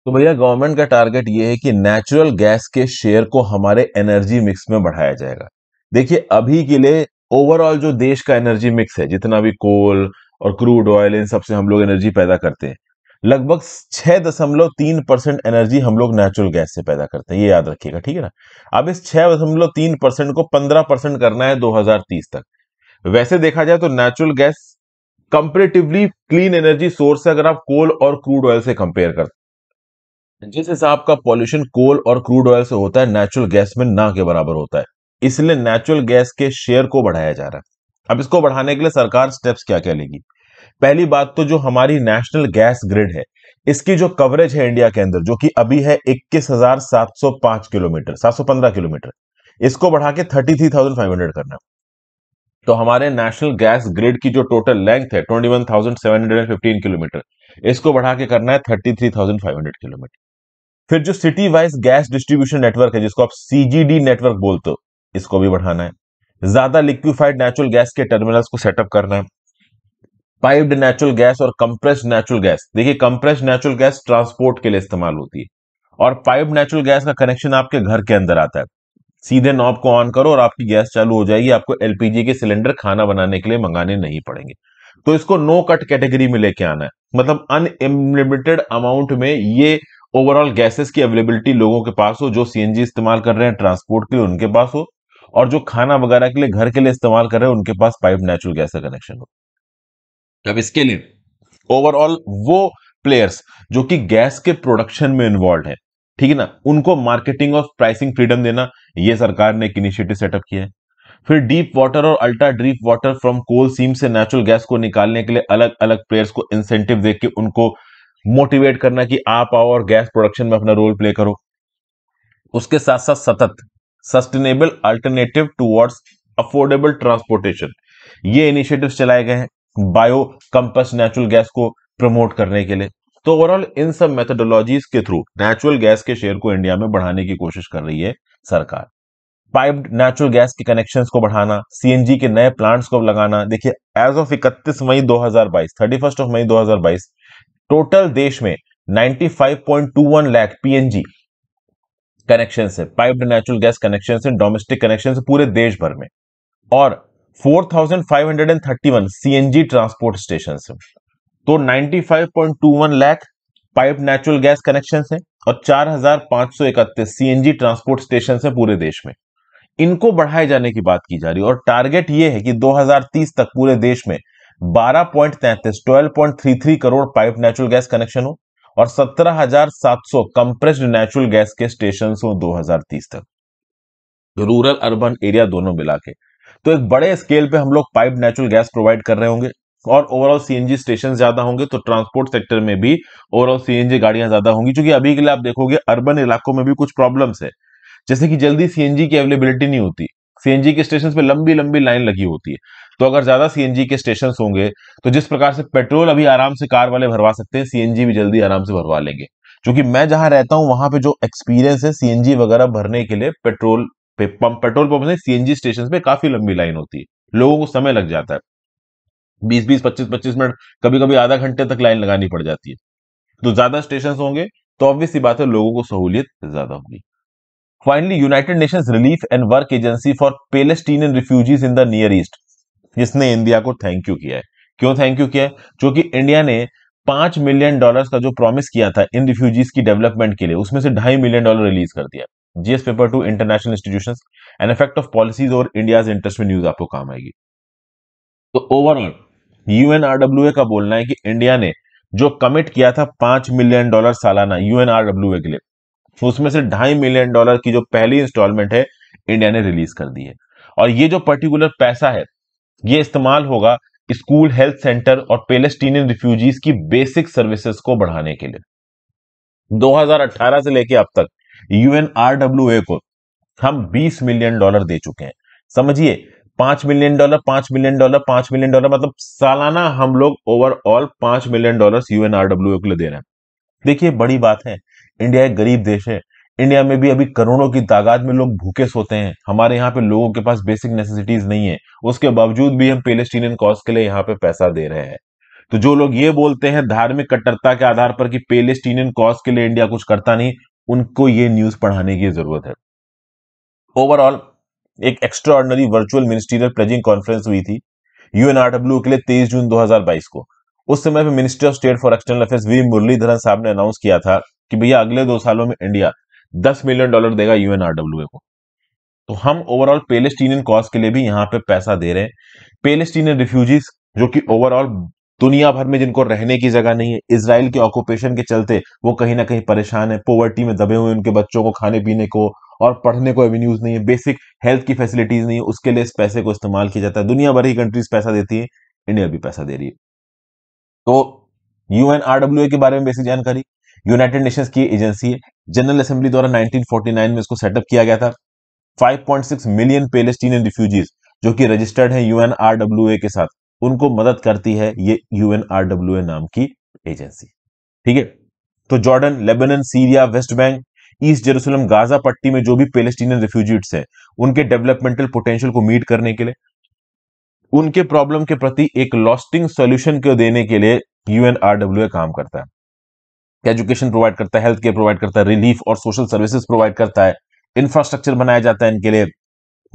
तो भैया गवर्नमेंट का टारगेट ये है कि नेचुरल गैस के शेयर को हमारे एनर्जी मिक्स में बढ़ाया जाएगा देखिए अभी के लिए ओवरऑल जो देश का एनर्जी मिक्स है जितना भी कोल और क्रूड ऑयल इन सबसे हम लोग एनर्जी पैदा करते हैं लगभग छह दशमलव तीन परसेंट एनर्जी हम लोग नेचुरल गैस से पैदा करते हैं ये याद रखिएगा ठीक है ना अब इस छह दशमलव तीन परसेंट को पंद्रह परसेंट करना है 2030 तक वैसे देखा जाए तो natural gas comparatively clean energy source है अगर आप कोल और क्रूड ऑयल से कंपेयर करते जिस हिसाब का पॉल्यूशन कोल और क्रूड ऑयल से होता है नेचुरल गैस में ना के बराबर होता है इसलिए नेचुरल गैस के शेयर को बढ़ाया जा रहा है अब इसको बढ़ाने के लिए सरकार स्टेप्स क्या क्या लेगी पहली बात तो जो हमारी नेशनल गैस ग्रिड है इसकी जो कवरेज है इंडिया के अंदर जो कि अभी है इक्कीस किलोमीटर सात किलोमीटर इसको बढ़ा के थर्टी करना तो हमारे नेशनल गैस ग्रिड की जो टोटल लेंथ है 21,715 किलोमीटर इसको बढ़ा के करना है 33,500 किलोमीटर फिर जो city wise gas distribution network है जिसको आप सीजीडी नेटवर्क बोलते हो इसको भी बढ़ाना है ज्यादा लिक्विफाइड नेचुरल गैस के टर्मिनल्स को सेटअप करना है पाइप्ड नेचुरल गैस और कंप्रेस्ड नेचुरल गैस देखिए कंप्रेस्ड नेचुरल गैस ट्रांसपोर्ट के लिए इस्तेमाल होती है और पाइप नेचुरल गैस का कनेक्शन आपके घर के अंदर आता है सीधे नॉब को ऑन करो और आपकी गैस चालू हो जाएगी आपको एलपीजी के सिलेंडर खाना बनाने के लिए मंगाने नहीं पड़ेंगे तो इसको नो कट कैटेगरी में लेके आना है मतलब अनलिमिटेड अमाउंट में ये ओवरऑल गैसेस की अवेलेबिलिटी लोगों के पास हो जो सीएनजी इस्तेमाल कर रहे हैं ट्रांसपोर्ट के लिए उनके पास हो और जो खाना वगैरह के लिए घर के लिए इस्तेमाल कर रहे हैं उनके पास पाइप नेचुरल गैस का कनेक्शन हो अब इसके लिए ओवरऑल वो प्लेयर्स जो कि गैस के प्रोडक्शन में इन्वॉल्व है ठीक है ना उनको मार्केटिंग और प्राइसिंग फ्रीडम देना ये सरकार ने एक इनिशिएटिव सेटअप किया है फिर डीप वाटर और ultra deep water from coal seam से नेचुरल गैस को निकालने के लिए अलग अलग प्लेयर्स को इंसेंटिव दे के उनको मोटिवेट करना कि आप आओ और गैस प्रोडक्शन में अपना रोल प्ले करो उसके साथ साथ सतत sustainable alternative towards affordable transportation ये इनिशिएटिव चलाए गए हैं बायो कंपस नेचुरल गैस को प्रमोट करने के लिए तो ओवरऑल इन सब मेथडोलॉजीज के थ्रू नेचुरल गैस के शेयर को इंडिया में बढ़ाने की कोशिश कर रही है सरकार पाइप्ड नेचुरल गैस के कनेक्शंस को बढ़ाना सीएनजी के नए प्लांट्स को लगाना देखिए एज ऑफ 31 मई 2022 31 ऑफ मई 2022 टोटल देश में 95.21 लाख पीएनजी कनेक्शन है पाइप्ड नेचुरल गैस कनेक्शन है डोमेस्टिक कनेक्शन पूरे देश भर में और 4531 सीएनजी ट्रांसपोर्ट स्टेशन तो 95.21 lakh pipe natural gas connection है और 4,531 सीएनजी ट्रांसपोर्ट स्टेशन है पूरे देश में इनको बढ़ाए जाने की बात की जा रही है और टारगेट ये है कि 2030 तक पूरे देश में बारह पॉइंट तैंतीस twelve point three three crore pipe natural gas connection हो और सत्रह हजार सात सौ कंप्रेस्ड नेचुरल गैस के स्टेशन हो 2030 तक रूरल अर्बन एरिया दोनों मिला के तो एक बड़े स्केल पे हम लोग पाइप नेचुरल गैस प्रोवाइड कर रहे होंगे और ओवरऑल सीएनजी स्टेशन ज्यादा होंगे तो ट्रांसपोर्ट सेक्टर में भी ओवरऑल सीएनजी गाड़ियां ज्यादा होंगी क्योंकि अभी के लिए आप देखोगे अर्बन इलाकों में भी कुछ प्रॉब्लम्स है जैसे कि जल्दी सीएनजी की अवेलेबिलिटी नहीं होती सीएनजी के स्टेशन पे लंबी लंबी लाइन लगी होती है तो अगर ज्यादा सीएनजी के स्टेशन होंगे तो जिस प्रकार से पेट्रोल अभी आराम से कार वाले भरवा सकते हैं सीएनजी भी जल्दी आराम से भरवा लेंगे क्योंकि मैं जहां रहता हूं वहां पे जो एक्सपीरियंस है सीएनजी वगैरह भरने के लिए पेट्रोल पे pump petrol pump CNG station पे काफी लंबी लाइन होती है लोगों को समय लग जाता है बीस बीस पच्चीस पच्चीस मिनट कभी कभी आधा घंटे तक लाइन लगानी पड़ जाती है तो ज्यादा स्टेशन होंगे तो ऑब्वियस बात है लोगों को सहूलियत ज्यादा होगी finally United Nations Relief and Work Agency for Palestinian Refugees in the Near East जिसने इंडिया को थैंक यू किया है क्यों थैंक यू किया है क्योंकि इंडिया ने पांच मिलियन डॉलर्स का जो प्रॉमिस किया था इन रिफ्यूजीज की डेवलपमेंट के लिए उसमें से ढाई मिलियन डॉलर रिलीज कर दिया GS paper two international institution and effect of policies और इंडिया इंटरेस्ट में न्यूज आपको काम आएगी तो ओवरऑल यूएनआरडब्ल्यू का बोलना है कि इंडिया ने जो कमिट किया था पांच मिलियन डॉलर सालाना यूएनआरडब्ल्यू के लिए उसमें से ढाई मिलियन डॉलर की जो पहली इंस्टॉलमेंट है इंडिया ने रिलीज कर दी है और ये जो पर्टिकुलर पैसा है ये इस्तेमाल होगा स्कूल हेल्थ सेंटर और पेलेस्टीनियन रिफ्यूजीज की बेसिक सर्विसेज को बढ़ाने के लिए 2018 से लेकर अब तक यूएनआरडब्ल्यू को हम 20 मिलियन डॉलर दे चुके हैं समझिए पांच मिलियन डॉलर पांच मिलियन डॉलर पांच मिलियन डॉलर मतलब सालाना हम लोग ओवरऑल पांच मिलियन डॉलर यूएनआरडब्ल्यू के लिए दे रहे हैं देखिए बड़ी बात है इंडिया एक गरीब देश है इंडिया में भी अभी करोड़ों की तादाद में लोग भूखे सोते हैं हमारे यहाँ पे लोगों के पास बेसिक नेसेसिटीज नहीं है उसके बावजूद भी हम पेलेस्टीनियन कॉज के लिए यहाँ पे पैसा दे रहे हैं तो जो लोग ये बोलते हैं धार्मिक कट्टरता के आधार पर कि पेलेस्टीनियन कॉज के लिए इंडिया कुछ करता नहीं उनको ये न्यूज पढ़ाने की जरूरत है ओवरऑल एक extraordinary virtual ministerial pledging conference हुई थी यूएनआरडब्ल्यू के लिए तेईस जून दो को उस समय पर Ministry of State for External Affairs V Muraleedharan साहब ने अनाउंस किया था कि भैया अगले दो सालों में इंडिया दस मिलियन डॉलर देगा यूएनआरडब्ल्यू को तो हम ओवरऑल पेलेस्टीनियन कॉज के लिए भी यहां पे पैसा दे रहे हैं पेलेस्टीनियन रिफ्यूजीज जो कि ओवरऑल दुनिया भर में जिनको रहने की जगह नहीं है इसराइल के ऑक्यूपेशन के चलते वो कहीं ना कहीं परेशान है पोवर्टी में दबे हुए उनके बच्चों को खाने पीने को और पढ़ने को एवेन्यूज नहीं है बेसिक हेल्थ की फैसिलिटीज नहीं है उसके लिए इस पैसे को इस्तेमाल किया जाता है दुनिया भर की कंट्रीज पैसा देती है इंडिया भी पैसा दे रही है तो यू के बारे में बेसिक जानकारी यूनाइटेड नेशंस की एजेंसी है जनरल असेंबली द्वारा 1949 में इसको सेटअप किया गया था 5.6 मिलियन पेलेस्टीनियन रिफ्यूजीज जो कि रजिस्टर्ड है यूएनआरडब्ल्यूए के साथ उनको मदद करती है ये यूएनआरडब्ल्यूए नाम की एजेंसी ठीक है तो Jordan Lebanon Syria West Bank East Jerusalem Gaza पट्टी में जो भी पेलेस्टीनियन रिफ्यूजीट्स हैं उनके डेवलपमेंटल पोटेंशियल को मीट करने के लिए उनके प्रॉब्लम के प्रति एक लॉस्टिंग सोल्यूशन को देने के लिए यूएनआरडब्ल्यू काम करता है एजुकेशन प्रोवाइड करता है हेल्थ केयर प्रोवाइड करता है रिलीफ और सोशल सर्विसेज प्रोवाइड करता है इंफ्रास्ट्रक्चर बनाया जाता है इनके लिए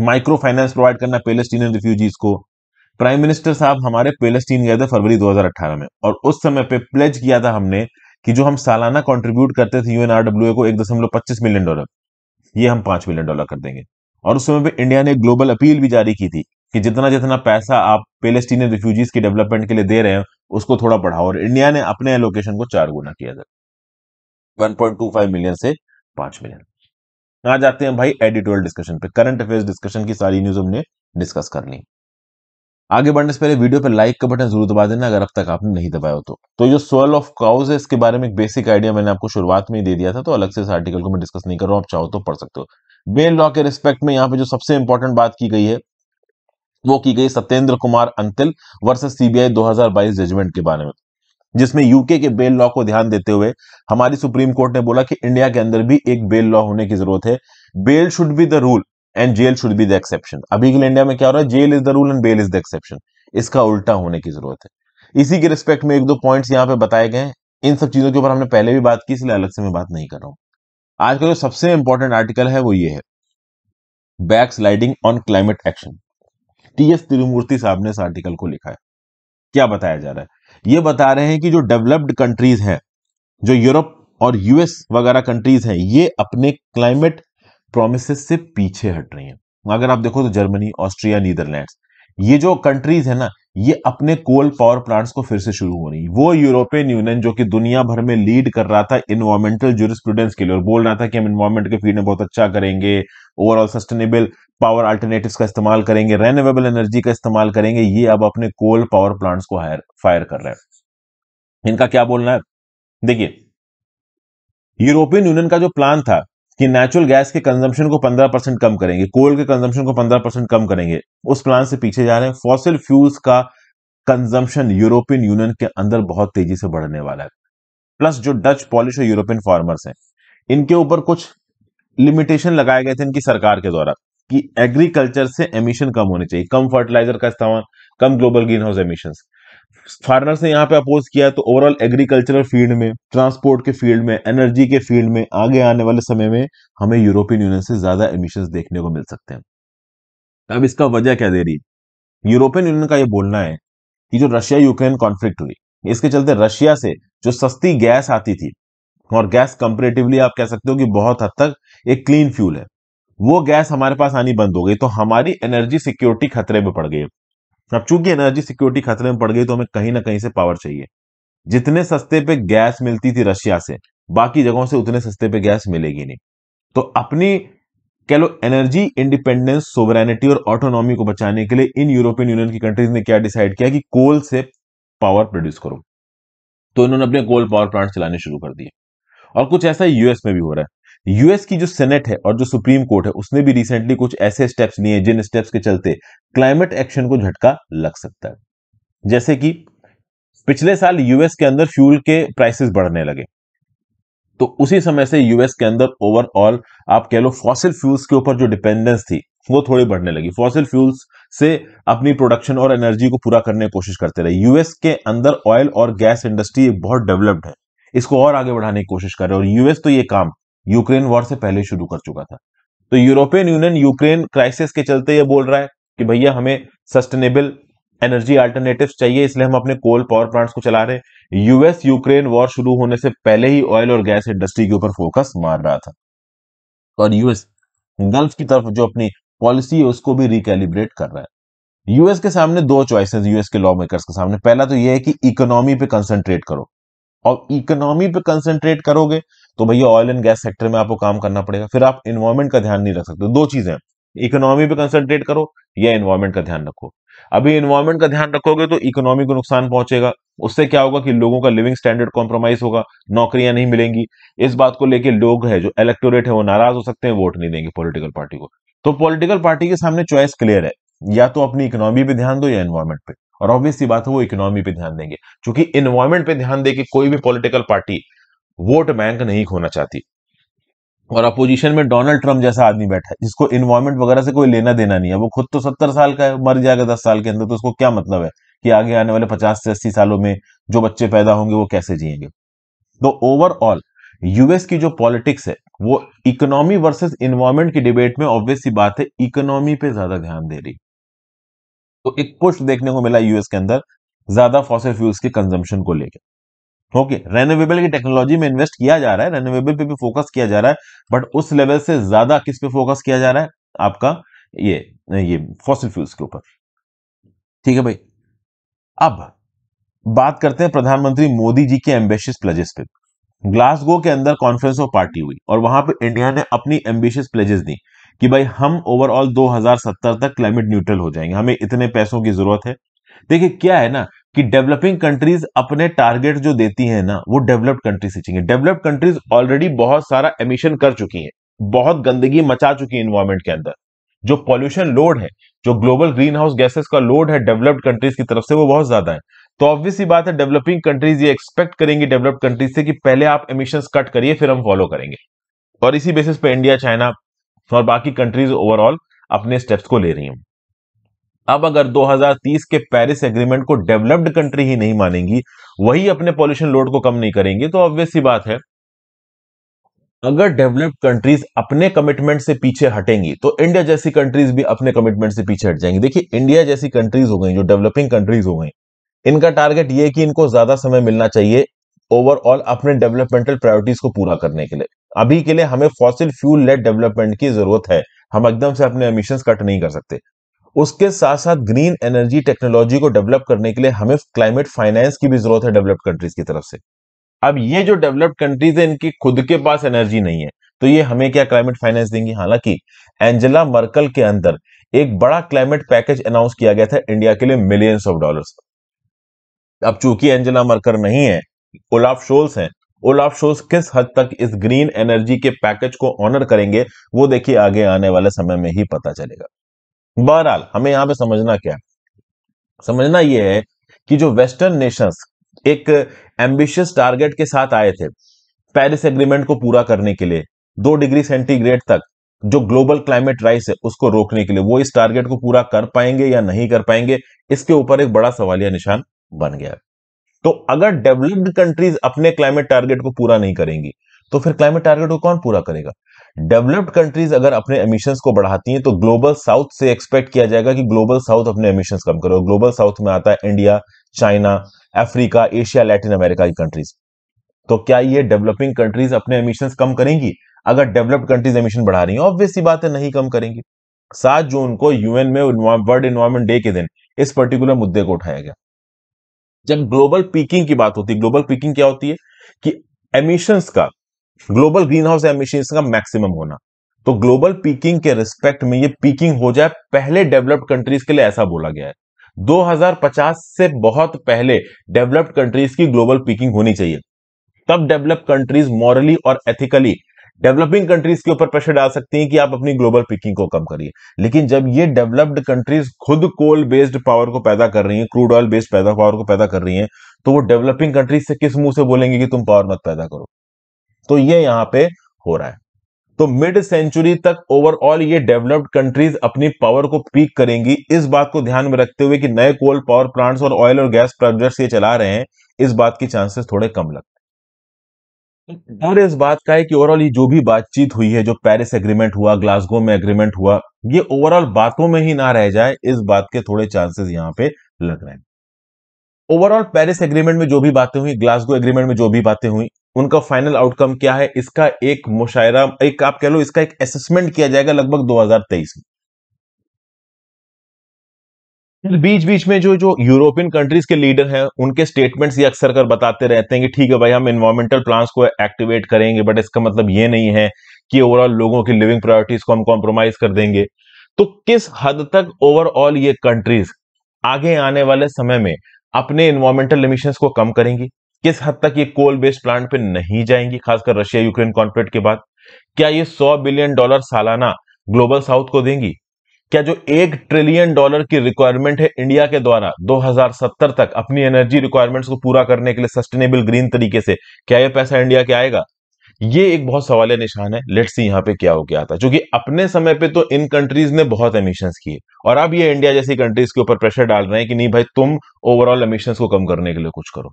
माइक्रो फाइनेंस प्रोवाइड करना पेलेस्टीनियन रिफ्यूजीज को प्राइम मिनिस्टर साहब हमारे पेलेस्टीन गए थे फरवरी 2018 में और उस समय पे प्लेज किया था हमने कि जो हम सालाना कंट्रीब्यूट करते थे यूएनआरडब्ल्यू को एक दशमलव पच्चीस मिलियन डॉलर ये हम पांच मिलियन डॉलर कर देंगे और उस समय पर इंडिया ने ग्लोबल अपील भी जारी की थी कि जितना जितना पैसा आप पेलेस्टीन रिफ्यूजीज की डेवलपमेंट के लिए दे रहे हैं उसको थोड़ा बढ़ाओ और इंडिया ने अपने एलोकेशन को चार गुना किया था 1.25 मिलियन से 5 मिलियन आ जाते हैं भाई एडिटोरियल डिस्कशन पे करंट अफेयर्स डिस्कशन की सारी न्यूज हमने डिस्कस कर ली आगे बढ़ने से पहले वीडियो पर लाइक का बटन जरूर दबा देना अगर अब तक आपने नहीं दबाया हो तो, तो जो सोल ऑफ काउज है इसके बारे में एक बेसिक आइडिया मैंने आपको शुरुआत में ही दे दिया था तो अलग से इस आर्टिकल को मैं डिस्कस नहीं कर रहा हूँ आप चाहो तो पढ़ सकते हो बेल लॉ के रिस्पेक्ट में यहाँ पे जो सबसे इंपॉर्टेंट बात की गई है वो की गई सत्येंद्र कुमार अंतिल वर्सेज सीबीआई दो जजमेंट के बारे में जिसमें यूके के बेल लॉ को ध्यान देते हुए हमारी सुप्रीम कोर्ट ने बोला कि इंडिया के अंदर भी एक बेल लॉ होने की जरूरत है bail should be the rule and jail should be the exception अभी के लिए इंडिया में क्या हो रहा है jail is the rule and bail is the exception इसका उल्टा होने की जरूरत है इसी के रिस्पेक्ट में एक दो पॉइंट्स यहाँ पे बताए गए हैं इन सब चीजों के ऊपर हमने पहले भी बात की इसलिए अलग से मैं बात नहीं कर रहा हूं आज का जो सबसे इंपॉर्टेंट आर्टिकल है वो ये है backsliding on climate action T S Tirumurti साहब ने इस आर्टिकल को लिखा है क्या बताया जा रहा है ये बता रहे हैं कि जो डेवलप्ड कंट्रीज हैं जो यूरोप और यूएस वगैरह कंट्रीज हैं ये अपने क्लाइमेट प्रोमिस से पीछे हट रही हैं अगर आप देखो तो जर्मनी ऑस्ट्रिया नीदरलैंड्स ये जो कंट्रीज है ना ये अपने कोल पावर प्लांट्स को फिर से शुरू हो रही है वो यूरोपियन यूनियन जो कि दुनिया भर में लीड कर रहा था इन्वायरमेंटल जुरिस्प्रूडेंस के लिए और बोल रहा था कि हम इन्वायरमेंट के फील्ड में बहुत अच्छा करेंगे ओवरऑल सस्टेनेबल पावर अल्टरनेटिव का इस्तेमाल करेंगे रेन्यूएबल एनर्जी का इस्तेमाल करेंगे ये अब अपने कोल पावर प्लांट्स को हायर फायर कर रहे हैं इनका क्या बोलना है देखिए यूरोपियन यूनियन का जो प्लान था कि नेचुरल गैस के कंजम्पशन को 15 परसेंट कम करेंगे कोल के कंजम्पशन को 15 परसेंट कम करेंगे उस प्लान से पीछे जा रहे हैं फॉसिल फ्यूल्स का कंजम्पशन यूरोपियन यूनियन के अंदर बहुत तेजी से बढ़ने वाला है प्लस जो डच पॉलिश और यूरोपियन फार्मर्स हैं इनके ऊपर कुछ लिमिटेशन लगाए गए थे इनकी सरकार के द्वारा कि एग्रीकल्चर से एमिशन कम होने चाहिए कम फर्टिलाइजर का इस्तेमाल कम global greenhouse emission farmers ने यहाँ पे अपोज किया तो ओवरऑल एग्रीकल्चरल फील्ड में ट्रांसपोर्ट के फील्ड में एनर्जी के फील्ड में आगे आने वाले समय में हमें यूरोपियन यूनियन से ज्यादा एमिशन देखने को मिल सकते हैं अब इसका वजह क्या दे रही है यूरोपियन यूनियन का ये बोलना है कि जो रशिया यूक्रेन कॉन्फ्लिक्ट हुई इसके चलते रशिया से जो सस्ती गैस आती थी और गैस कंपेरेटिवली आप कह सकते हो कि बहुत हद तक एक क्लीन फ्यूल है वो गैस हमारे पास आनी बंद हो गई तो हमारी एनर्जी सिक्योरिटी खतरे में पड़ गई अब चूंकि एनर्जी सिक्योरिटी खतरे में पड़ गई तो हमें कहीं ना कहीं से पावर चाहिए जितने सस्ते पे गैस मिलती थी रशिया से बाकी जगहों से उतने सस्ते पे गैस मिलेगी नहीं तो अपनी कह लो एनर्जी इंडिपेंडेंस सोवरेनिटी और ऑटोनॉमी को बचाने के लिए इन यूरोपियन यूनियन की कंट्रीज ने क्या डिसाइड किया कि कोल से पावर प्रोड्यूस करो तो इन्होंने अपने कोल पावर प्लांट चलाने शुरू कर दिए और कुछ ऐसा यूएस में भी हो रहा है यूएस की जो सेनेट है और जो सुप्रीम कोर्ट है उसने भी रिसेंटली कुछ ऐसे स्टेप्स लिए जिन स्टेप्स के चलते क्लाइमेट एक्शन को झटका लग सकता है जैसे कि पिछले साल यूएस के अंदर फ्यूल के प्राइसेस बढ़ने लगे तो उसी समय से यूएस के अंदर ओवरऑल आप कह लो फॉसिल फ्यूल्स के ऊपर जो डिपेंडेंस थी वो थोड़ी बढ़ने लगी फॉसिल फ्यूल्स से अपनी प्रोडक्शन और एनर्जी को पूरा करने की कोशिश करते रहे यूएस के अंदर ऑयल और गैस इंडस्ट्री बहुत डेवलप्ड है इसको और आगे बढ़ाने की कोशिश कर रहे हैं और यूएस तो ये काम यूक्रेन वॉर से पहले शुरू कर चुका था तो यूरोपियन यूनियन यूक्रेन क्राइसिस के चलते ये बोल रहा है कि भैया हमें सस्टेनेबल एनर्जी अल्टरनेटिव चाहिए इसलिए हम अपने कोल पावर प्लांट्स को चला रहे यूएस यूक्रेन वॉर शुरू होने से पहले ही ऑयल और गैस इंडस्ट्री के ऊपर फोकस मार रहा था और यूएस गल्फ की तरफ जो अपनी पॉलिसी है उसको भी रिकेलिब्रेट कर रहा है यूएस के सामने दो चॉइसेस यूएस के लॉ मेकर्स के सामने पहला तो यह है कि इकोनॉमी पे कंसंट्रेट करो और इकोनॉमी पे कंसंट्रेट करोगे तो भैया ऑयल एंड गैस सेक्टर में आपको काम करना पड़ेगा फिर आप इन्वायरमेंट का ध्यान नहीं रख सकते दो चीजें इकोनॉमी पे कंसंट्रेट करो या इन्वायरमेंट का ध्यान रखो अभी इन्वायरमेंट का ध्यान रखोगे तो इकोनॉमी को नुकसान पहुंचेगा उससे क्या होगा कि लोगों का लिविंग स्टैंडर्ड कॉम्प्रोमाइज होगा नौकरियां नहीं मिलेंगी इस बात को लेकर लोग है जो इलेक्टोरेट है वो नाराज हो सकते हैं वोट नहीं देंगे पोलिटिकल पार्टी को तो पोलिटिकल पार्टी के सामने चॉइस क्लियर है या तो अपनी इकोनॉमी पे ध्यान दो या इन्वायरमेंट पे और ऑब्वियसली बात है वो इकोनॉमी पे ध्यान देंगे क्योंकि इन्वायरमेंट पे ध्यान देके कोई भी पॉलिटिकल पार्टी वोट बैंक नहीं खोना चाहती और अपोजिशन में डोनाल्ड ट्रम्प जैसा आदमी बैठा है जिसको इन्वायरमेंट वगैरह से कोई लेना देना नहीं है वो खुद तो सत्तर साल का है मर जाएगा दस साल के अंदर तो उसको क्या मतलब है कि आगे आने वाले पचास से अस्सी सालों में जो बच्चे पैदा होंगे वो कैसे जिएंगे तो ओवरऑल यूएस की जो पॉलिटिक्स है वो इकोनॉमी वर्सेस इन्वायरमेंट की डिबेट में ऑब्वियस सी बात है इकोनॉमी पे ज्यादा ध्यान दे रही तो एक पुष्ट देखने को मिला यूएस के अंदर ज्यादा फॉसिल फ्यूल्स के कंजम्पशन को लेकर ओके रेनोवेबल की टेक्नोलॉजी में इन्वेस्ट किया जा रहा है रेनोवेबल पे भी फोकस किया जा रहा है बट उस लेवल से ज्यादा किस पे फोकस किया जा रहा है आपका ये ये फॉसिल फ्यूल्स के ऊपर ठीक है भाई अब बात करते हैं प्रधानमंत्री मोदी जी के एम्बिशियस प्लेजेस पे ग्लासगो के अंदर कॉन्फ्रेंस ऑफ पार्टी हुई और वहां पर इंडिया ने अपनी एम्बिशियस प्लेजेस दी कि भाई हम ओवरऑल 2070 तक क्लाइमेट न्यूट्रल हो जाएंगे हमें इतने पैसों की जरूरत है देखिए क्या है ना कि डेवलपिंग कंट्रीज अपने टारगेट जो देती हैं ना वो डेवलप्ड कंट्रीज से चाहिए डेवलप्ड कंट्रीज ऑलरेडी बहुत सारा एमिशन कर चुकी हैं बहुत गंदगी मचा चुकी है इन्वायरमेंट के अंदर जो पॉल्यूशन लोड है जो ग्लोबल ग्रीन हाउस गैसेस का लोड है डेवलप्ड कंट्रीज की तरफ से वो बहुत ज्यादा है तो ऑब्वियस ही बात है डेवलपिंग कंट्रीज ये एक्सपेक्ट करेंगी डेवलप्ड कंट्रीज से कि पहले आप एमिशन कट करिए फिर हम फॉलो करेंगे और इसी बेसिस पे इंडिया चाइना और बाकी कंट्रीज ओवरऑल अपने स्टेप्स को ले रही हैं अब अगर 2030 के पेरिस एग्रीमेंट को डेवलप्ड कंट्री ही नहीं मानेंगी वही अपने पॉल्यूशन लोड को कम नहीं करेंगे तो ऑब्वियस ही बात है अगर डेवलप्ड कंट्रीज अपने कमिटमेंट से पीछे हटेंगी तो इंडिया जैसी कंट्रीज भी अपने कमिटमेंट से पीछे हट जाएंगी देखिए इंडिया जैसी कंट्रीज हो गई जो डेवलपिंग कंट्रीज हो गई इनका टारगेट ये कि इनको ज्यादा समय मिलना चाहिए ओवरऑल अपने डेवलपमेंटल प्रायोरिटीज को पूरा करने के लिए अभी के लिए हमें फॉसिल फ्यूल लेट डेवलपमेंट की जरूरत है हम एकदम से अपने एमिशन कट नहीं कर सकते उसके साथ साथ ग्रीन एनर्जी टेक्नोलॉजी को डेवलप करने के लिए हमें क्लाइमेट फाइनेंस की भी जरूरत है डेवलप्ड कंट्रीज की तरफ से अब ये जो डेवलप्ड कंट्रीज है इनकी खुद के पास एनर्जी नहीं है तो ये हमें क्या क्लाइमेट फाइनेंस देंगी हालांकि एंजेला मर्कल के अंदर एक बड़ा क्लाइमेट पैकेज अनाउंस किया गया था इंडिया के लिए मिलियंस ऑफ डॉलर्स अब चूंकि एंजेला मर्कल नहीं है ओलाफ शोल्स हैं ओलाफ शोल्स किस हद तक इस ग्रीन एनर्जी के पैकेज को ऑनर करेंगे वो देखिए आगे आने वाले समय में ही पता चलेगा बहरहाल हमें यहां पे समझना क्या है समझना यह है कि जो वेस्टर्न नेशंस एक एम्बिशियस टारगेट के साथ आए थे पेरिस एग्रीमेंट को पूरा करने के लिए दो डिग्री सेंटीग्रेड तक जो ग्लोबल क्लाइमेट राइस है उसको रोकने के लिए वो इस टारगेट को पूरा कर पाएंगे या नहीं कर पाएंगे इसके ऊपर एक बड़ा सवालिया निशान बन गया तो अगर डेवलप्ड कंट्रीज अपने क्लाइमेट टारगेट को पूरा नहीं करेंगी तो फिर क्लाइमेट टारगेट को कौन पूरा करेगा डेवलप्ड कंट्रीज अगर अपने एमिशंस को बढ़ाती हैं तो ग्लोबल साउथ से एक्सपेक्ट किया जाएगा कि ग्लोबल साउथ अपने एमिशंस कम करे और ग्लोबल साउथ में आता है India China Africa Asia Latin America की कंट्रीज तो क्या ये डेवलपिंग कंट्रीज अपने एमिशंस कम करेंगी अगर डेवलप्ड कंट्रीज एमिशन बढ़ा रही हैं ऑब्वियसली बात है नहीं कम करेंगी सात जून को यूएन में वर्ल्ड इन्वायरमेंट डे के दिन इस पर्टिकुलर मुद्दे को उठाया गया जब ग्लोबल पीकिंग की बात होती है ग्लोबल पीकिंग क्या होती है कि एमिशंस का ग्लोबल ग्रीन हाउस एमिशन का मैक्सिमम होना तो ग्लोबल पीकिंग के रिस्पेक्ट में ये पीकिंग हो जाए पहले डेवलप्ड कंट्रीज के लिए ऐसा बोला गया है 2050 से बहुत पहले डेवलप्ड कंट्रीज की ग्लोबल पीकिंग होनी चाहिए तब डेवलप कंट्रीज मॉरली और एथिकली डेवलपिंग कंट्रीज के ऊपर प्रेशर डाल सकती हैं कि आप अपनी ग्लोबल पिकिंग को कम करिए लेकिन जब ये डेवलप्ड कंट्रीज खुद कोल बेस्ड पावर को पैदा कर रही हैं क्रूड ऑयल बेस्ड पैदा पावर को पैदा कर रही हैं तो वो डेवलपिंग कंट्रीज से किस मुंह से बोलेंगे कि तुम पावर मत पैदा करो तो ये यहां पे हो रहा है तो मिड सेंचुरी तक ओवरऑल ये डेवलप्ड कंट्रीज अपनी पावर को पीक करेंगी इस बात को ध्यान में रखते हुए कि नए कोल पावर प्लांट्स और ऑयल और गैस प्रोजेक्ट्स ये चला रहे हैं इस बात की चांसेस थोड़े कम लगते हैं डर इस बात का है कि ओवरऑल ये जो भी बातचीत हुई है जो पेरिस एग्रीमेंट हुआ ग्लासगो में एग्रीमेंट हुआ ये ओवरऑल बातों में ही ना रह जाए इस बात के थोड़े चांसेस यहां पे लग रहे हैं ओवरऑल पेरिस एग्रीमेंट में जो भी बातें हुई ग्लासगो एग्रीमेंट में जो भी बातें हुई उनका फाइनल आउटकम क्या है इसका एक मुशायरा एक आप कह लो इसका एक असेसमेंट किया जाएगा लगभग 2023 में बीच बीच में जो जो यूरोपियन कंट्रीज के लीडर हैं उनके स्टेटमेंट्स ये अक्सर कर बताते रहते हैं कि ठीक है भाई हम इन्वायरमेंटल प्लान्स को एक्टिवेट करेंगे बट इसका मतलब ये नहीं है कि ओवरऑल लोगों की लिविंग प्रायोरिटीज को हम कॉम्प्रोमाइज कर देंगे तो किस हद तक ओवरऑल ये कंट्रीज आगे आने वाले समय में अपने इन्वायरमेंटल लिमिशन को कम करेंगी किस हद तक ये कोल बेस्ड प्लांट पे नहीं जाएंगी खासकर रशिया यूक्रेन कॉन्फ्लिक्ट के बाद क्या ये 100 बिलियन डॉलर सालाना ग्लोबल साउथ को देंगी क्या जो एक ट्रिलियन डॉलर की रिक्वायरमेंट है इंडिया के द्वारा 2070 तक अपनी एनर्जी रिक्वायरमेंट्स को पूरा करने के लिए सस्टेनेबल ग्रीन तरीके से क्या यह पैसा इंडिया के आएगा ये एक बहुत सवाल निशान है लेट्स सी यहां पे क्या हो गया था क्योंकि अपने समय पे तो इन कंट्रीज ने बहुत एमिशन किए और अब ये इंडिया जैसी कंट्रीज के ऊपर प्रेशर डाल रहे हैं कि नहीं भाई तुम ओवरऑल एमिशन को कम करने के लिए कुछ करो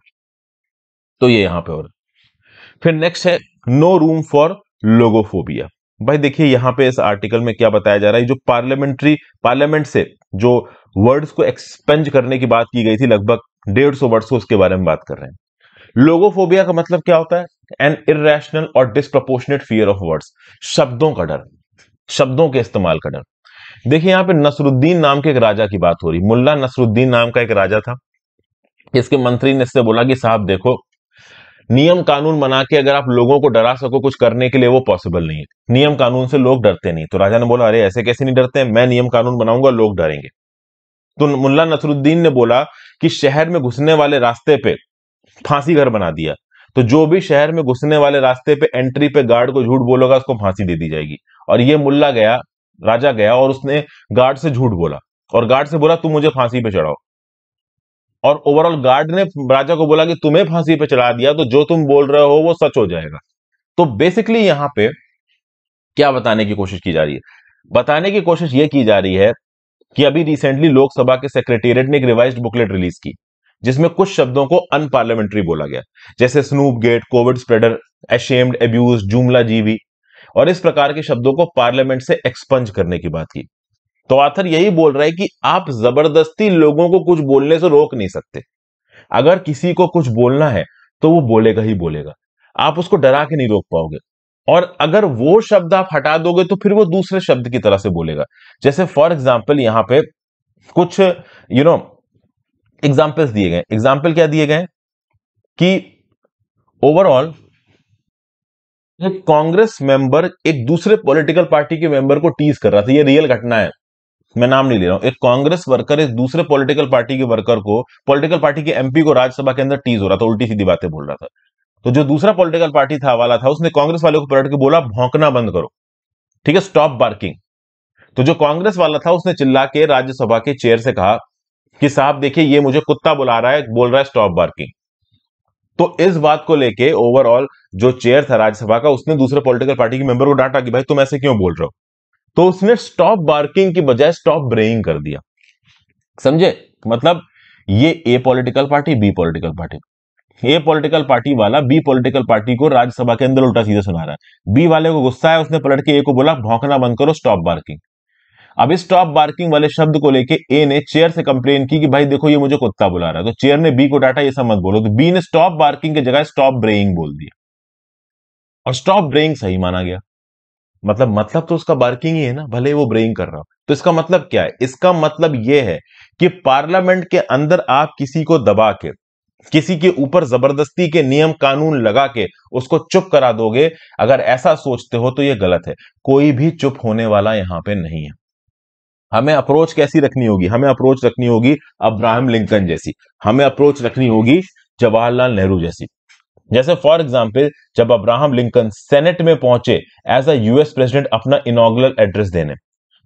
तो ये यहां पे हो रहा है फिर नेक्स्ट है नो रूम फॉर लोगोफोबिया भाई देखिए यहां पे इस आर्टिकल में क्या बताया जा रहा है जो पार्लियामेंट्री पार्लियामेंट से जो वर्ड्स को एक्सपेंज करने की बात की गई थी लगभग डेढ़ सौ वर्ड्स को उसके बारे में बात कर रहे हैं लोगोफोबिया का मतलब क्या होता है एन इेशनल और डिस्प्रपोर्शनेट फियर ऑफ वर्ड्स शब्दों का डर शब्दों के इस्तेमाल का डर देखिए यहां पे नसरुद्दीन नाम के एक राजा की बात हो रही मुल्ला नसरुद्दीन नाम का एक राजा था इसके मंत्री ने इससे बोला कि साहब देखो नियम कानून बना के अगर आप लोगों को डरा सको कुछ करने के लिए वो पॉसिबल नहीं है नियम कानून से लोग डरते नहीं तो राजा ने बोला अरे ऐसे कैसे नहीं डरते मैं नियम कानून बनाऊंगा लोग डरेंगे तो मुल्ला नसरुद्दीन ने बोला कि शहर में घुसने वाले रास्ते पे फांसी घर बना दिया तो जो भी शहर में घुसने वाले रास्ते पे एंट्री पे गार्ड को झूठ बोलेगा उसको फांसी दे दी जाएगी और ये मुल्ला गया राजा गया और उसने गार्ड से झूठ बोला और गार्ड से बोला तुम मुझे फांसी पे चढ़ाओ और ओवरऑल गार्ड ने राजा को बोला कि तुम्हें फांसी पे चला दिया तो जो तुम बोल रहे हो वो सच हो जाएगा तो बेसिकली यहां पे क्या बताने की कोशिश की जा रही है बताने की कोशिश ये की जा रही है कि अभी रिसेंटली लोकसभा के सेक्रेटेरिएट ने एक रिवाइज बुकलेट रिलीज की जिसमें कुछ शब्दों को अनपार्लियामेंट्री बोला गया जैसे snoopgate Covid spreader ashamed abuse जुमला जीवी और इस प्रकार के शब्दों को पार्लियामेंट से एक्सपंज करने की बात की तो आथर यही बोल रहा है कि आप जबरदस्ती लोगों को कुछ बोलने से रोक नहीं सकते अगर किसी को कुछ बोलना है तो वो बोलेगा ही बोलेगा आप उसको डरा के नहीं रोक पाओगे और अगर वो शब्द आप हटा दोगे तो फिर वो दूसरे शब्द की तरह से बोलेगा जैसे फॉर एग्जाम्पल यहां पे कुछ यू नो एग्जाम्पल्स दिए गए एग्जाम्पल क्या दिए गए कि ओवरऑल एक कांग्रेस मेंबर एक दूसरे पॉलिटिकल पार्टी के मेंबर को टीज कर रहा था ये रियल घटना है मैं नाम नहीं ले रहा हूं एक कांग्रेस वर्कर एक दूसरे पॉलिटिकल पार्टी के वर्कर को पॉलिटिकल पार्टी के एमपी को राज्यसभा के अंदर टीज हो रहा था उल्टी सीधी बातें बोल रहा था तो जो दूसरा पॉलिटिकल पार्टी था वाला था उसने कांग्रेस वाले को पलट के बोला भौंकना बंद करो ठीक है स्टॉप बार्किंग तो जो कांग्रेस वाला था उसने चिल्ला के राज्यसभा के चेयर से कहा कि साहब देखिए ये मुझे कुत्ता बुला रहा है बोल रहा है स्टॉप बार्किंग तो इस बात को लेके ओवरऑल जो चेयर था राज्यसभा का उसने दूसरे पॉलिटिकल पार्टी के मेंबर को डांटा कि भाई तुम ऐसे क्यों बोल रहे हो तो उसने स्टॉप बार्किंग की बजाय स्टॉप ब्रेइंग कर दिया समझे मतलब ये A political party B political party A political party वाला बी पॉलिटिकल पार्टी को राज्यसभा के अंदर उल्टा सीधा सुना रहा है बी वाले को गुस्सा है उसने पलट के ए को बोला भौंकना बंद करो स्टॉप बार्किंग अब इस स्टॉप बार्किंग वाले शब्द को लेके ए ने चेयर से कंप्लेन की कि भाई देखो ये मुझे कुत्ता बुला रहा है तो चेयर ने बी को डाटा ये सब मत बोलो तो बी ने स्टॉप बार्किंग की जगह स्टॉप ब्रेइंग बोल दिया और स्टॉप ब्रेइंग सही माना गया मतलब मतलब तो उसका बार्किंग ही है ना भले वो ब्रेइंग कर रहा हो तो इसका मतलब क्या है इसका मतलब ये है कि पार्लियामेंट के अंदर आप किसी को दबा के किसी के ऊपर जबरदस्ती के नियम कानून लगा के उसको चुप करा दोगे अगर ऐसा सोचते हो तो ये गलत है कोई भी चुप होने वाला यहां पे नहीं है हमें अप्रोच कैसी रखनी होगी हमें अप्रोच रखनी होगी अब्राहम लिंकन जैसी हमें अप्रोच रखनी होगी जवाहरलाल नेहरू जैसी जैसे फॉर एग्जाम्पल जब अब्राहम लिंकन सेनेट में पहुंचे एज अ यूएस प्रेसिडेंट अपना इनोग्रल एड्रेस देने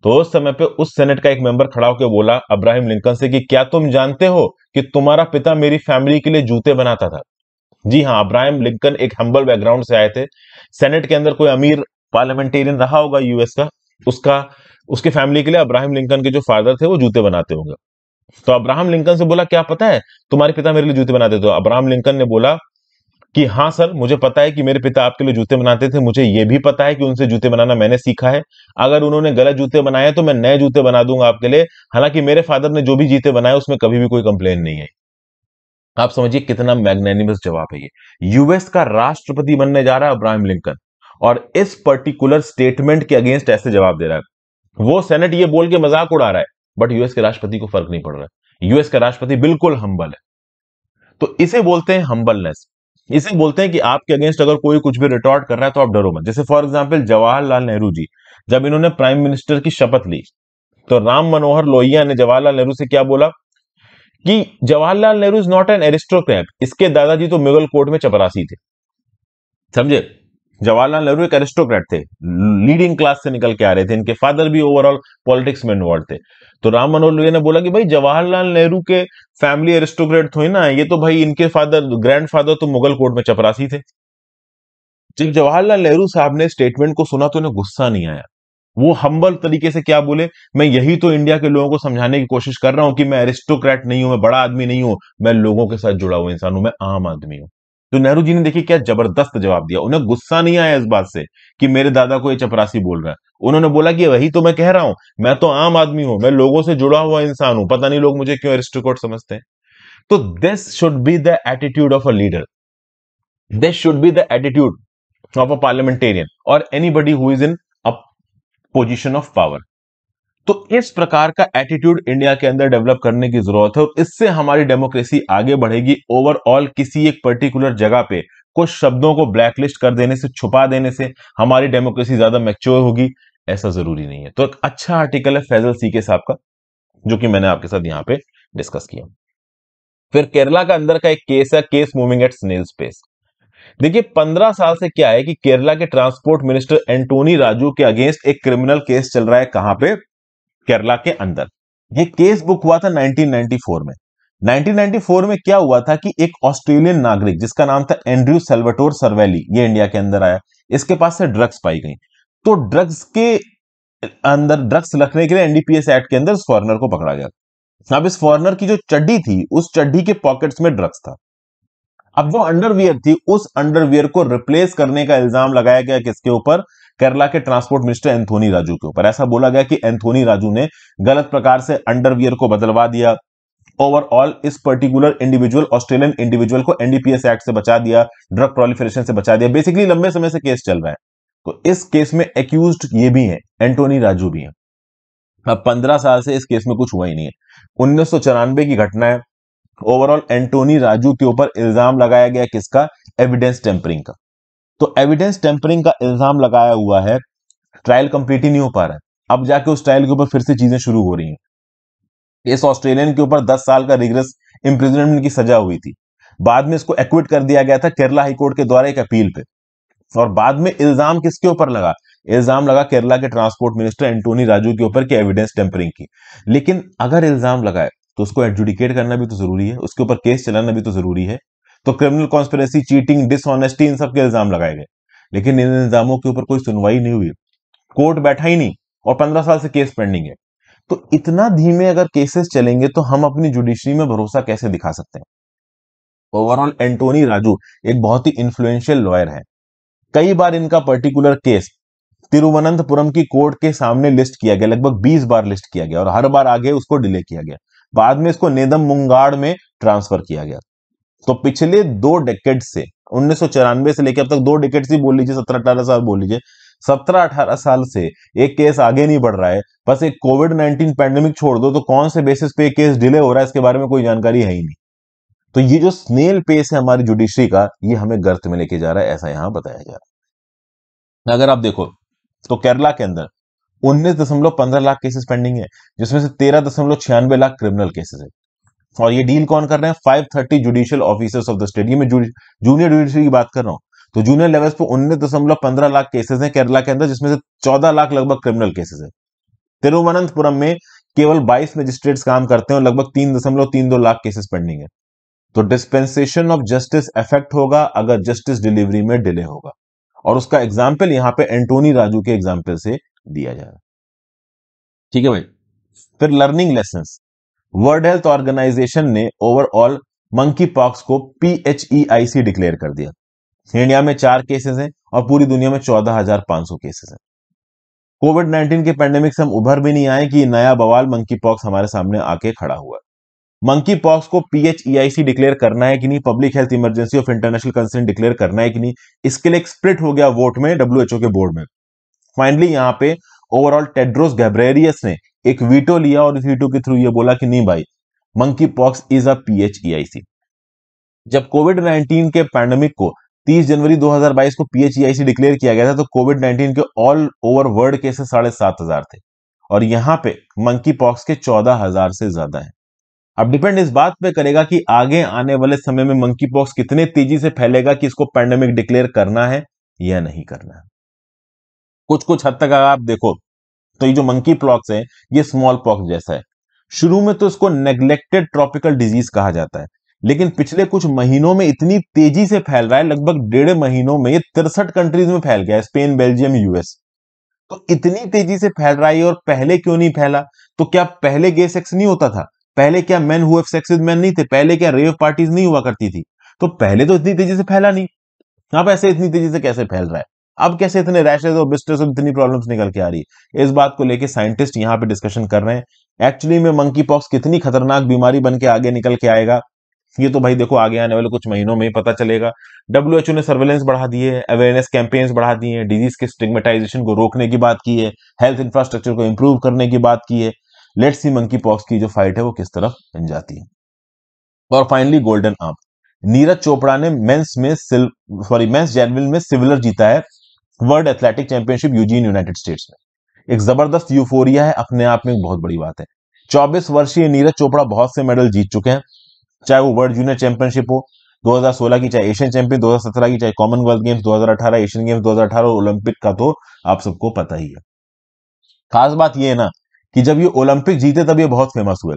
तो उस समय पे उस सेनेट का एक मेंबर खड़ा होकर बोला अब्राहिम लिंकन से कि क्या तुम जानते हो कि तुम्हारा पिता मेरी फैमिली के लिए जूते बनाता था जी हाँ अब्राहिम लिंकन एक हम्बल बैकग्राउंड से आए थे सेनेट के अंदर कोई अमीर पार्लियामेंटेरियन रहा होगा यूएस का उसका उसके फैमिली के लिए अब्राहिम लिंकन के जो फादर थे वो जूते बनाते होंगे तो अब्राहम लिंकन से बोला क्या पता है तुम्हारे पिता मेरे लिए जूते बनाते थे तो अब्राहम लिंकन ने बोला कि हाँ सर मुझे पता है कि मेरे पिता आपके लिए जूते बनाते थे मुझे ये भी पता है कि उनसे जूते बनाना मैंने सीखा है अगर उन्होंने गलत जूते बनाए तो मैं नए जूते बना दूंगा आपके लिए हालांकि मेरे फादर ने जो भी जूते बनाए उसमें कभी भी कोई कंप्लेन नहीं आई आप समझिए कितना मैग्नेनिमस जवाब है ये यूएस का राष्ट्रपति बनने जा रहा है अब्राहम लिंकन और इस पर्टिकुलर स्टेटमेंट के अगेंस्ट ऐसे जवाब दे रहा है वो सेनेट ये बोल के मजाक उड़ा रहा है बट यूएस के राष्ट्रपति को फर्क नहीं पड़ रहा है यूएस का राष्ट्रपति बिल्कुल हम्बल है तो इसे बोलते हैं हम्बलनेस इसे बोलते हैं कि आपके अगेंस्ट अगर कोई कुछ भी रिटॉर्ट कर रहा है तो आप डरो मत जैसे फॉर एग्जाम्पल जवाहरलाल नेहरू जी जब इन्होंने प्राइम मिनिस्टर की शपथ ली तो राम मनोहर लोहिया ने जवाहरलाल नेहरू से क्या बोला कि Jawaharlal Nehru is not an aristocrat इसके दादाजी तो मुगल कोर्ट में चपरासी थे समझे जवाहरलाल नेहरू एक एरिस्टोक्रेट थे लीडिंग क्लास से निकल के आ रहे थे इनके फादर भी ओवरऑल पॉलिटिक्स में इन्वॉल्व थे तो राम मनोहर लोहिया ने बोला कि भाई जवाहरलाल नेहरू के फैमिली एरिस्टोक्रेट थे ना ये तो भाई इनके फादर ग्रैंड फादर तो मुगल कोर्ट में चपरासी थे जब जवाहरलाल नेहरू साहब ने स्टेटमेंट को सुना तो उन्हें गुस्सा नहीं आया वो हम्बल तरीके से क्या बोले मैं यही तो इंडिया के लोगों को समझाने की कोशिश कर रहा हूं कि मैं एरिस्टोक्रेट नहीं हूं मैं बड़ा आदमी नहीं हूं मैं लोगों के साथ जुड़ा हुआ इंसान हूं मैं आम आदमी हूं तो नेहरू जी ने देखिए क्या जबरदस्त जवाब दिया उन्हें गुस्सा नहीं आया इस बात से कि मेरे दादा को ये चपरासी बोल रहा है उन्होंने बोला कि वही तो मैं कह रहा हूं मैं तो आम आदमी हूं मैं लोगों से जुड़ा हुआ इंसान हूं पता नहीं लोग मुझे क्यों एरिस्टोकोट समझते हैं तो this should be the attitude of a leader this should be the attitude of a parliamentarian और anybody who is in a position of power तो इस प्रकार का एटीट्यूड इंडिया के अंदर डेवलप करने की जरूरत है और इससे हमारी डेमोक्रेसी आगे बढ़ेगी ओवरऑल किसी एक पर्टिकुलर जगह पे कुछ शब्दों को ब्लैकलिस्ट कर देने से छुपा देने से हमारी डेमोक्रेसी ज्यादा मैच्योर होगी ऐसा जरूरी नहीं है तो एक अच्छा आर्टिकल है फैजल सी के साहब का जो कि मैंने आपके साथ यहाँ पे डिस्कस किया फिर केरला का अंदर का एक केस है case moving at snail's pace देखिए पंद्रह साल से क्या है कि केरला के ट्रांसपोर्ट मिनिस्टर एंटोनी राजू के अगेंस्ट एक क्रिमिनल केस चल रहा है कहां पे केरला के अंदर ये केस बुक हुआ था 1994 में 1994 में क्या हुआ था कि एक ऑस्ट्रेलियन नागरिक जिसका नाम था एंड्रयू सेल्वेटोर सर्वेली ये इंडिया के अंदर आया इसके पास से ड्रग्स पाई गई तो ड्रग्स के अंदर ड्रग्स रखने के लिए एनडीपीएस एक्ट के अंदर इस फॉरनर को पकड़ा गया अब इस फॉरनर की जो चड्डी थी उस चड्डी के पॉकेट्स में ड्रग्स था अब जो अंडरवियर थी उस अंडरवियर को रिप्लेस करने का इल्जाम लगाया गया किसके ऊपर केरला के ट्रांसपोर्ट मिनिस्टर एंथोनी राजू के ऊपर ऐसा बोला गया कि एंथोनी राजू ने गलत प्रकार से अंडरवियर को बदलवा दिया ओवरऑल इस पर्टिकुलर इंडिविजुअल ऑस्ट्रेलियन इंडिविजुअल को एनडीपीएस एक्ट से बचा दिया ड्रग प्रोलिफरेशन से बचा दिया बेसिकली लंबे समय से केस चल रहा है तो इस केस में एक्यूज ये भी है एंटोनी राजू भी है अब पंद्रह साल से इस केस में कुछ हुआ ही नहीं है उन्नीस की घटना है ओवरऑल एंटोनी राजू के ऊपर इल्जाम लगाया गया किसका एविडेंस टेम्परिंग का तो एविडेंस टेम्परिंग का इल्जाम लगाया हुआ है ट्रायल कंप्लीट ही नहीं हो पा रहा है अब जाके उस ट्रायल के ऊपर फिर से चीजें शुरू हो रही हैं इस ऑस्ट्रेलियन के ऊपर 10 साल का रिग्रेस इम्प्रिजनमेंट की सजा हुई थी बाद में इसको एक्विट कर दिया गया था केरला हाईकोर्ट के द्वारा एक अपील पे और बाद में इल्जाम किसके ऊपर लगा इल्जाम लगा केरला के ट्रांसपोर्ट मिनिस्टर एंटोनी राजू के ऊपर की एविडेंस टेम्परिंग की लेकिन अगर इल्जाम लगाए तो उसको एडजुडिकेट करना भी तो जरूरी है उसके ऊपर केस चलाना भी तो जरूरी है तो क्रिमिनल कॉन्स्पेरेसी चीटिंग डिसऑनेस्टी इन सब के इल्जाम लगाए गए लेकिन इन इल्जामों के ऊपर कोई सुनवाई नहीं हुई कोर्ट बैठा ही नहीं और पंद्रह साल से केस पेंडिंग है तो इतना धीमे अगर केसेस चलेंगे तो हम अपनी जुडिशरी में भरोसा कैसे दिखा सकते हैं ओवरऑल एंटोनी राजू एक बहुत ही इन्फ्लुएंशियल लॉयर है कई बार इनका पर्टिकुलर केस तिरुवनंतपुरम की कोर्ट के सामने लिस्ट किया गया लगभग 20 बार लिस्ट किया गया और हर बार आगे उसको डिले किया गया बाद में इसको नेदम मुंगाड़ में ट्रांसफर किया गया तो पिछले दो डेकेट से उन्नीस से लेकर अब तक दो डेकेट से बोल लीजिए सत्रह अठारह साल बोल लीजिए सत्रह अठारह साल से एक केस आगे नहीं बढ़ रहा है बस एक कोविड नाइन्टीन पैंडेमिक छोड़ दो तो कौन से बेसिस पे केस डिले हो रहा है इसके बारे में कोई जानकारी है ही नहीं तो ये जो स्नेल पेस है हमारी जुडिशरी का ये हमें गर्त में लेके जा रहा है ऐसा यहां बताया जा रहा है अगर आप देखो तो केरला के अंदर उन्नीस दशमलव पंद्रह लाख केसेस पेंडिंग है जिसमें से तेरह दशमलव छियानवे लाख क्रिमिनल केसेस है और ये डील कौन कर रहे हैं five thirty judicial officers of the state ये मैं जूनियर जुडिशियल की बात कर रहा हूँ तो जूनियर लेवल्स पर उन्नीस दशमलव पंद्रह लाख केसेस हैं केरला के अंदर जिसमें से चौदह लाख लगभग क्रिमिनल केसेस है तिरुवनंतपुरम में केवल बाईस मजिस्ट्रेट्स काम करते हैं और लगभग तीन दशमलव तीन दो लाख केसेस पेंडिंग है तो डिस्पेंसेशन ऑफ जस्टिस इफेक्ट होगा अगर जस्टिस डिलीवरी में डिले होगा और उसका एग्जाम्पल यहां पे एंटोनी राजू के एग्जाम्पल से दिया जाएगा ठीक है भाई फिर learning lesson World Health Organization ने ओवरऑल मंकी पॉक्स को पीएचईआईसी डिक्लेयर e कर दिया इंडिया में चार केसेस हैं और पूरी दुनिया में चौदह हजार पांच सौ केसेस हैं कोविड नाइन्टीन के पेंडेमिक से हम उभर भी नहीं आए कि नया बवाल मंकी पॉक्स हमारे सामने आके खड़ा हुआ मंकी पॉक्स को पीएचईआईसी डिक्लेयर e करना है कि नहीं public health emergency of international concern declare करना है कि नहीं इसके लिए एक स्प्लिट हो गया वोट में डब्ल्यूएचओ के बोर्ड में फाइनली यहां पे ओवरऑल टेड्रोस गैब्रेरियस ने एक वीटो लिया और इस वीटो के थ्रू ये बोला कि नहीं भाई monkeypox is a PHEIC जब कोविड 19 के पैंडमिक को 30 जनवरी 2022 को पीएचईआईसी डिक्लेयर e किया गया था तो कोविड 19 के ऑल ओवर वर्ल्ड केसेस साढ़े सात हजार थे और यहां पे मंकी पॉक्स के चौदह हजार से ज्यादा है अब डिपेंड इस बात पे करेगा कि आगे आने वाले समय में मंकी पॉक्स कितने तेजी से फैलेगा कि इसको पैंडेमिक डिक्लेयर करना है या नहीं करना है कुछ कुछ हद तक अगर आप देखो तो ये जो मंकी पॉक्स है ये स्मॉल पॉक्स जैसा है शुरू में तो इसको नेग्लेक्टेड ट्रॉपिकल डिजीज कहा जाता है लेकिन पिछले कुछ महीनों में इतनी तेजी से फैल रहा है लगभग डेढ़ महीनों में ये तिरसठ कंट्रीज में फैल गया है स्पेन बेल्जियम यूएस तो इतनी तेजी से फैल रहा है और पहले क्यों नहीं फैला तो क्या पहले गे सेक्स नहीं होता था पहले क्या मैन हुए सेक्स मैन नहीं थे पहले क्या रेव पार्टीज नहीं हुआ करती थी तो पहले तो इतनी तेजी से फैला नहीं आप ऐसे इतनी तेजी से कैसे फैल रहा है अब कैसे इतने रैशेज और बिस्टर्स और इतनी प्रॉब्लम्स निकल के आ रही है इस बात को लेकर साइंटिस्ट यहाँ पे डिस्कशन कर रहे हैं एक्चुअली में मंकी पॉक्स कितनी खतरनाक बीमारी बन के आगे निकल के आएगा ये तो भाई देखो आगे आने वाले कुछ महीनों में ही पता चलेगा डब्ल्यू ने सर्वेलेंस बढ़ा दी है अवेयरनेस कैंपेन्स बढ़ा दी है डिजीज के स्टिग्मेटाइजेशन को रोकने की बात की है हेल्थ इंफ्रास्ट्रक्चर को इंप्रूव करने की बात की है लेट्स सी मंकी पॉक्स की जो फाइट है वो किस तरफ बन जाती है और finally golden arm Neeraj Chopra ने मेंस में सॉरी मेंस जैनविल में सिविलर जीता है world athletic championship Eugene United States में एक जबरदस्त यूफोरिया है अपने आप में एक बहुत बड़ी बात है चौबीस वर्षीय नीरज चोपड़ा बहुत से मेडल जीत चुके हैं चाहे वो वर्ल्ड जूनियर चैंपियनशिप हो 2016 की चाहे एशियन चैंपियन 2017 की चाहे Commonwealth Games 2018 Asian Games 2018 Olympic का तो आप सबको पता ही है खास बात यह है ना कि जब ये ओलंपिक जीते तब ये बहुत फेमस हुए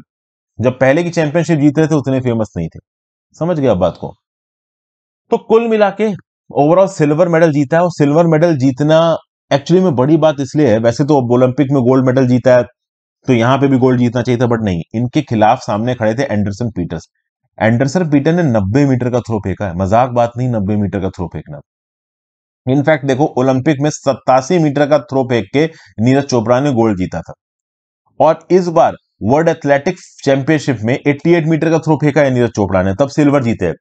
जब पहले की चैंपियनशिप जीत रहे थे उतने फेमस नहीं थे समझ गए बात को तो कुल मिला के ओवरऑल सिल्वर मेडल जीता है और सिल्वर मेडल जीतना एक्चुअली में बड़ी बात इसलिए है वैसे तो ओलंपिक में गोल्ड मेडल जीता है तो यहां पे भी गोल्ड जीतना चाहिए था बट नहीं इनके खिलाफ सामने खड़े थे एंडरसन पीटर्स एंडरसन पीटर ने 90 मीटर का थ्रो फेंका है मजाक बात नहीं 90 मीटर का थ्रो फेंकना इनफैक्ट देखो ओलंपिक में सत्तासी मीटर का थ्रो फेंक के नीरज चोपड़ा ने गोल्ड जीता था और इस बार वर्ल्ड एथलेटिक्स चैंपियनशिप में 88 मीटर का थ्रो फेंका है नीरज चोपड़ा ने तब सिल्वर जीते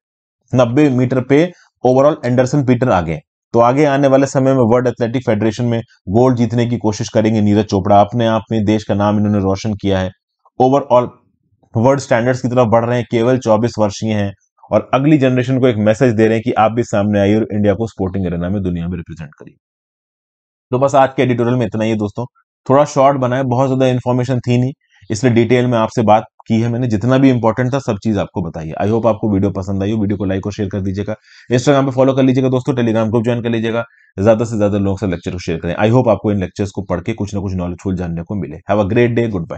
90 मीटर पे ओवरऑल एंडरसन पीटर आगे तो आगे आने वाले समय में वर्ल्ड एथलेटिक फेडरेशन में गोल्ड जीतने की कोशिश करेंगे नीरज चोपड़ा अपने आप में देश का नाम इन्होंने रोशन किया है ओवरऑल वर्ल्ड स्टैंडर्ड्स की तरफ बढ़ रहे हैं केवल चौबीस वर्षीय हैं और अगली जनरेशन को एक मैसेज दे रहे हैं कि आप भी सामने आइए और इंडिया को स्पोर्टिंग एरेना में दुनिया में रिप्रेजेंट करिए तो बस आज के एडिटोरियल में इतना ही है दोस्तों थोड़ा शॉर्ट बनाए बहुत ज्यादा इन्फॉर्मेशन थी नहीं इसलिए डिटेल में आपसे बात की है मैंने जितना भी इंपॉर्टेंट था सब चीज आपको बताई आई होप आपको वीडियो पसंद आई हो वीडियो को लाइक और शेयर कर दीजिएगा इंस्टाग्राम पे फॉलो कर लीजिएगा दोस्तों टेलीग्राम ग्रुप ज्वाइन कर लीजिएगा ज्यादा से ज्यादा लोग से लेक्चर को शेयर करें आई होप आपको इन लेक्चर्स को पढ़ के कुछ ना कुछ नॉलेजफुल जानने को मिले have a great day good bye